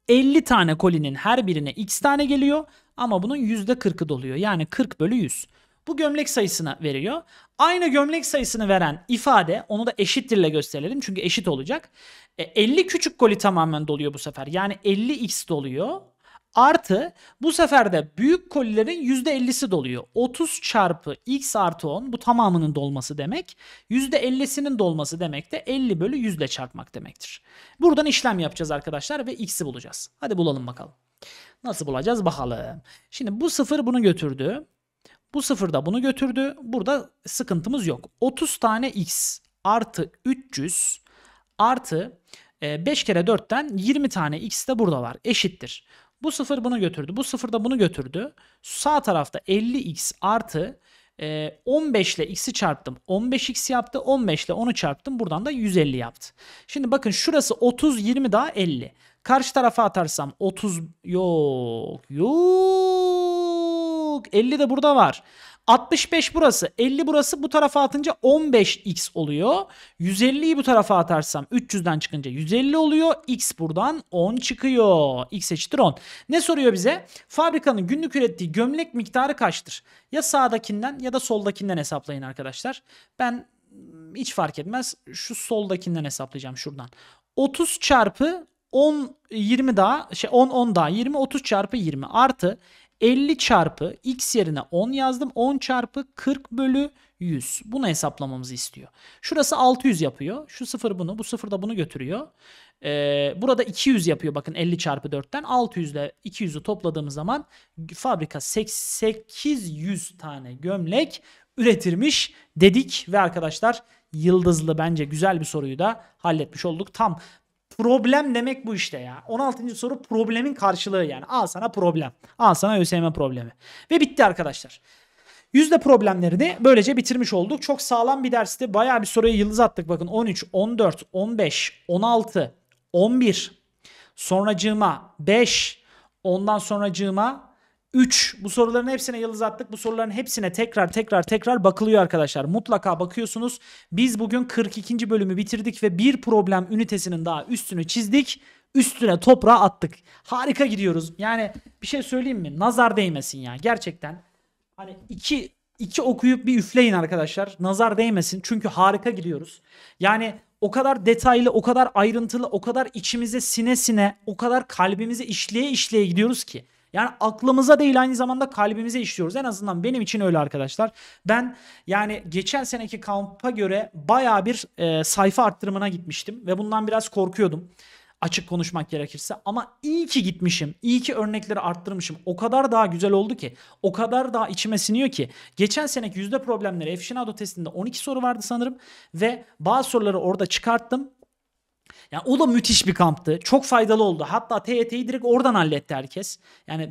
50 tane kolinin her birine x tane geliyor ama bunun %40'ı doluyor. Yani 40 bölü 100. Bu gömlek sayısını veriyor. Aynı gömlek sayısını veren ifade onu da eşittirle gösterelim çünkü eşit olacak. E, 50 küçük koli tamamen doluyor bu sefer. Yani 50x doluyor. Artı bu sefer de büyük kolilerin %50'si doluyor. 30 çarpı x artı 10 bu tamamının dolması demek. %50'sinin dolması demek de 50 bölü 100 ile çarpmak demektir. Buradan işlem yapacağız arkadaşlar ve x'i bulacağız. Hadi bulalım bakalım. Nasıl bulacağız bakalım. Şimdi bu sıfır bunu götürdü. Bu sıfır da bunu götürdü. Burada sıkıntımız yok. 30 tane x artı 300 artı 5 e, kere 4'ten 20 tane x de burada var. Eşittir. Bu sıfır bunu götürdü. Bu sıfır da bunu götürdü. Sağ tarafta 50x artı 15 e, ile x'i çarptım. 15x yaptı. 15 ile 10'u çarptım. Buradan da 150 yaptı. Şimdi bakın şurası 30, 20 daha 50. Karşı tarafa atarsam 30 yok yok 50 de burada var. 65 burası 50 burası bu tarafa atınca 15x oluyor. 150'yi bu tarafa atarsam 300'den çıkınca 150 oluyor. X buradan 10 çıkıyor. X eşittir 10. Ne soruyor bize? Fabrikanın günlük ürettiği gömlek miktarı kaçtır? Ya sağdakinden ya da soldakinden hesaplayın arkadaşlar. Ben hmm, hiç fark etmez. Şu soldakinden hesaplayacağım şuradan. 30 çarpı 10 20 daha şey 10 10 daha 20 30 çarpı 20 artı 50 çarpı x yerine 10 yazdım. 10 çarpı 40 bölü 100. Bunu hesaplamamızı istiyor. Şurası 600 yapıyor. Şu 0 bunu. Bu 0 da bunu götürüyor. Ee, burada 200 yapıyor bakın 50 çarpı 4'ten. 600 ile 200'ü topladığımız zaman fabrika 800 tane gömlek üretirmiş dedik ve arkadaşlar yıldızlı bence güzel bir soruyu da halletmiş olduk. Tam Problem demek bu işte ya. 16. soru problemin karşılığı yani. Al sana problem. Al sana ÖSYM problemi. Ve bitti arkadaşlar. Yüzde problemlerini böylece bitirmiş olduk. Çok sağlam bir dersti. Bayağı bir soruya yıldız attık. Bakın 13, 14, 15, 16, 11. Sonracığıma 5. Ondan sonracığıma 3. Bu soruların hepsine yıldız attık. Bu soruların hepsine tekrar tekrar tekrar bakılıyor arkadaşlar. Mutlaka bakıyorsunuz. Biz bugün 42. bölümü bitirdik ve bir problem ünitesinin daha üstünü çizdik. Üstüne toprağa attık. Harika gidiyoruz. Yani bir şey söyleyeyim mi? Nazar değmesin ya. Gerçekten. Hani iki, iki okuyup bir üfleyin arkadaşlar. Nazar değmesin. Çünkü harika gidiyoruz. Yani o kadar detaylı, o kadar ayrıntılı, o kadar içimize sine sine, o kadar kalbimize işleye işleye gidiyoruz ki. Yani aklımıza değil aynı zamanda kalbimize işliyoruz. En azından benim için öyle arkadaşlar. Ben yani geçen seneki kampa göre baya bir e, sayfa arttırımına gitmiştim ve bundan biraz korkuyordum açık konuşmak gerekirse ama iyi ki gitmişim. İyi ki örnekleri arttırmışım. O kadar daha güzel oldu ki. O kadar daha içime siniyor ki. Geçen seneki yüzde problemleri Efşinado testinde 12 soru vardı sanırım ve bazı soruları orada çıkarttım yani o da müthiş bir kamptı. Çok faydalı oldu. Hatta TYT'yi e direkt oradan halletti herkes. Yani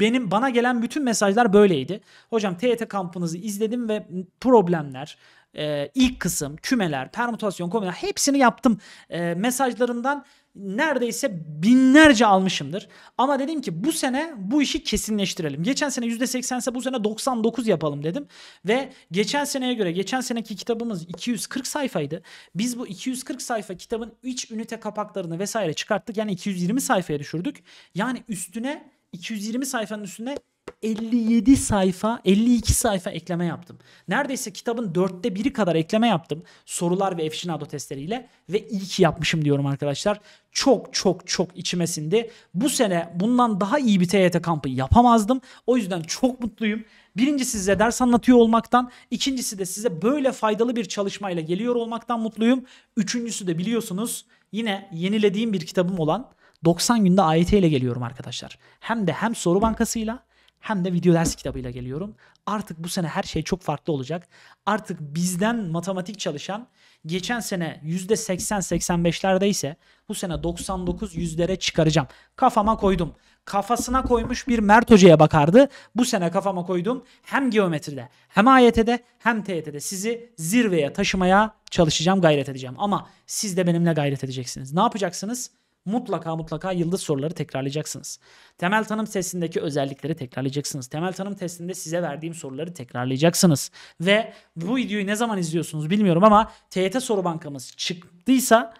benim bana gelen bütün mesajlar böyleydi. Hocam TYT e kampınızı izledim ve problemler, e, ilk kısım, kümeler, permütasyon, kombinasyon hepsini yaptım e, mesajlarından neredeyse binlerce almışımdır. Ama dedim ki bu sene bu işi kesinleştirelim. Geçen sene %80 ise bu sene 99 yapalım dedim. Ve geçen seneye göre geçen seneki kitabımız 240 sayfaydı. Biz bu 240 sayfa kitabın iç ünite kapaklarını vesaire çıkarttık. Yani 220 sayfaya düşürdük. Yani üstüne 220 sayfanın üstüne 57 sayfa, 52 sayfa ekleme yaptım. Neredeyse kitabın dörtte biri kadar ekleme yaptım. Sorular ve Efşinado testleriyle ve iyi ki yapmışım diyorum arkadaşlar. Çok çok çok içime sindi. Bu sene bundan daha iyi bir TYT kampı yapamazdım. O yüzden çok mutluyum. Birincisi size ders anlatıyor olmaktan, ikincisi de size böyle faydalı bir çalışmayla geliyor olmaktan mutluyum. Üçüncüsü de biliyorsunuz yine yenilediğim bir kitabım olan 90 günde AYT ile geliyorum arkadaşlar. Hem de hem soru bankasıyla hem de video ders kitabıyla geliyorum. Artık bu sene her şey çok farklı olacak. Artık bizden matematik çalışan geçen sene %80-85'lerde ise bu sene 99 yüzlere çıkaracağım. Kafama koydum. Kafasına koymuş bir Mert Hoca'ya bakardı. Bu sene kafama koydum. Hem geometride hem AYT'de hem TYT'de sizi zirveye taşımaya çalışacağım, gayret edeceğim. Ama siz de benimle gayret edeceksiniz. Ne yapacaksınız? mutlaka mutlaka yıldız soruları tekrarlayacaksınız. Temel tanım testindeki özellikleri tekrarlayacaksınız. Temel tanım testinde size verdiğim soruları tekrarlayacaksınız. Ve bu videoyu ne zaman izliyorsunuz bilmiyorum ama TYT soru bankamız çıktıysa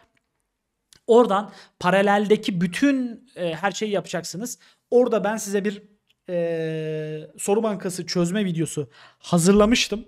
oradan paraleldeki bütün e, her şeyi yapacaksınız. Orada ben size bir e, soru bankası çözme videosu hazırlamıştım.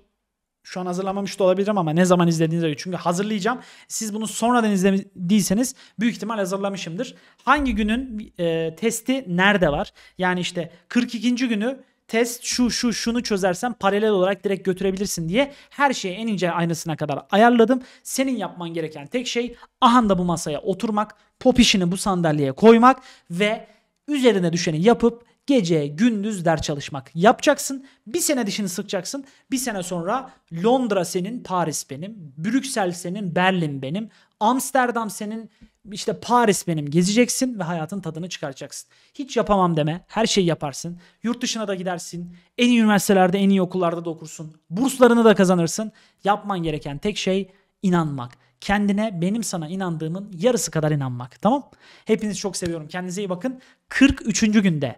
Şu an hazırlamamış da olabilirim ama ne zaman izlediğinize göre. Çünkü hazırlayacağım. Siz bunu sonradan izlediyseniz büyük ihtimal hazırlamışımdır. Hangi günün e, testi nerede var? Yani işte 42. günü test şu şu şunu çözersen paralel olarak direkt götürebilirsin diye her şeyi en ince aynısına kadar ayarladım. Senin yapman gereken tek şey ahanda bu masaya oturmak, pop işini bu sandalyeye koymak ve üzerine düşeni yapıp Gece, gündüz ders çalışmak yapacaksın. Bir sene dişini sıkacaksın. Bir sene sonra Londra senin, Paris benim. Brüksel senin, Berlin benim. Amsterdam senin, işte Paris benim gezeceksin ve hayatın tadını çıkaracaksın. Hiç yapamam deme. Her şeyi yaparsın. Yurt dışına da gidersin. En iyi üniversitelerde, en iyi okullarda da okursun. Burslarını da kazanırsın. Yapman gereken tek şey inanmak. Kendine benim sana inandığımın yarısı kadar inanmak. Tamam? Hepinizi çok seviyorum. Kendinize iyi bakın. 43. günde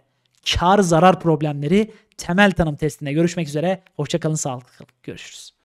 kar zarar problemleri temel tanım testinde görüşmek üzere. Hoşçakalın, sağlıklı kalın. Görüşürüz.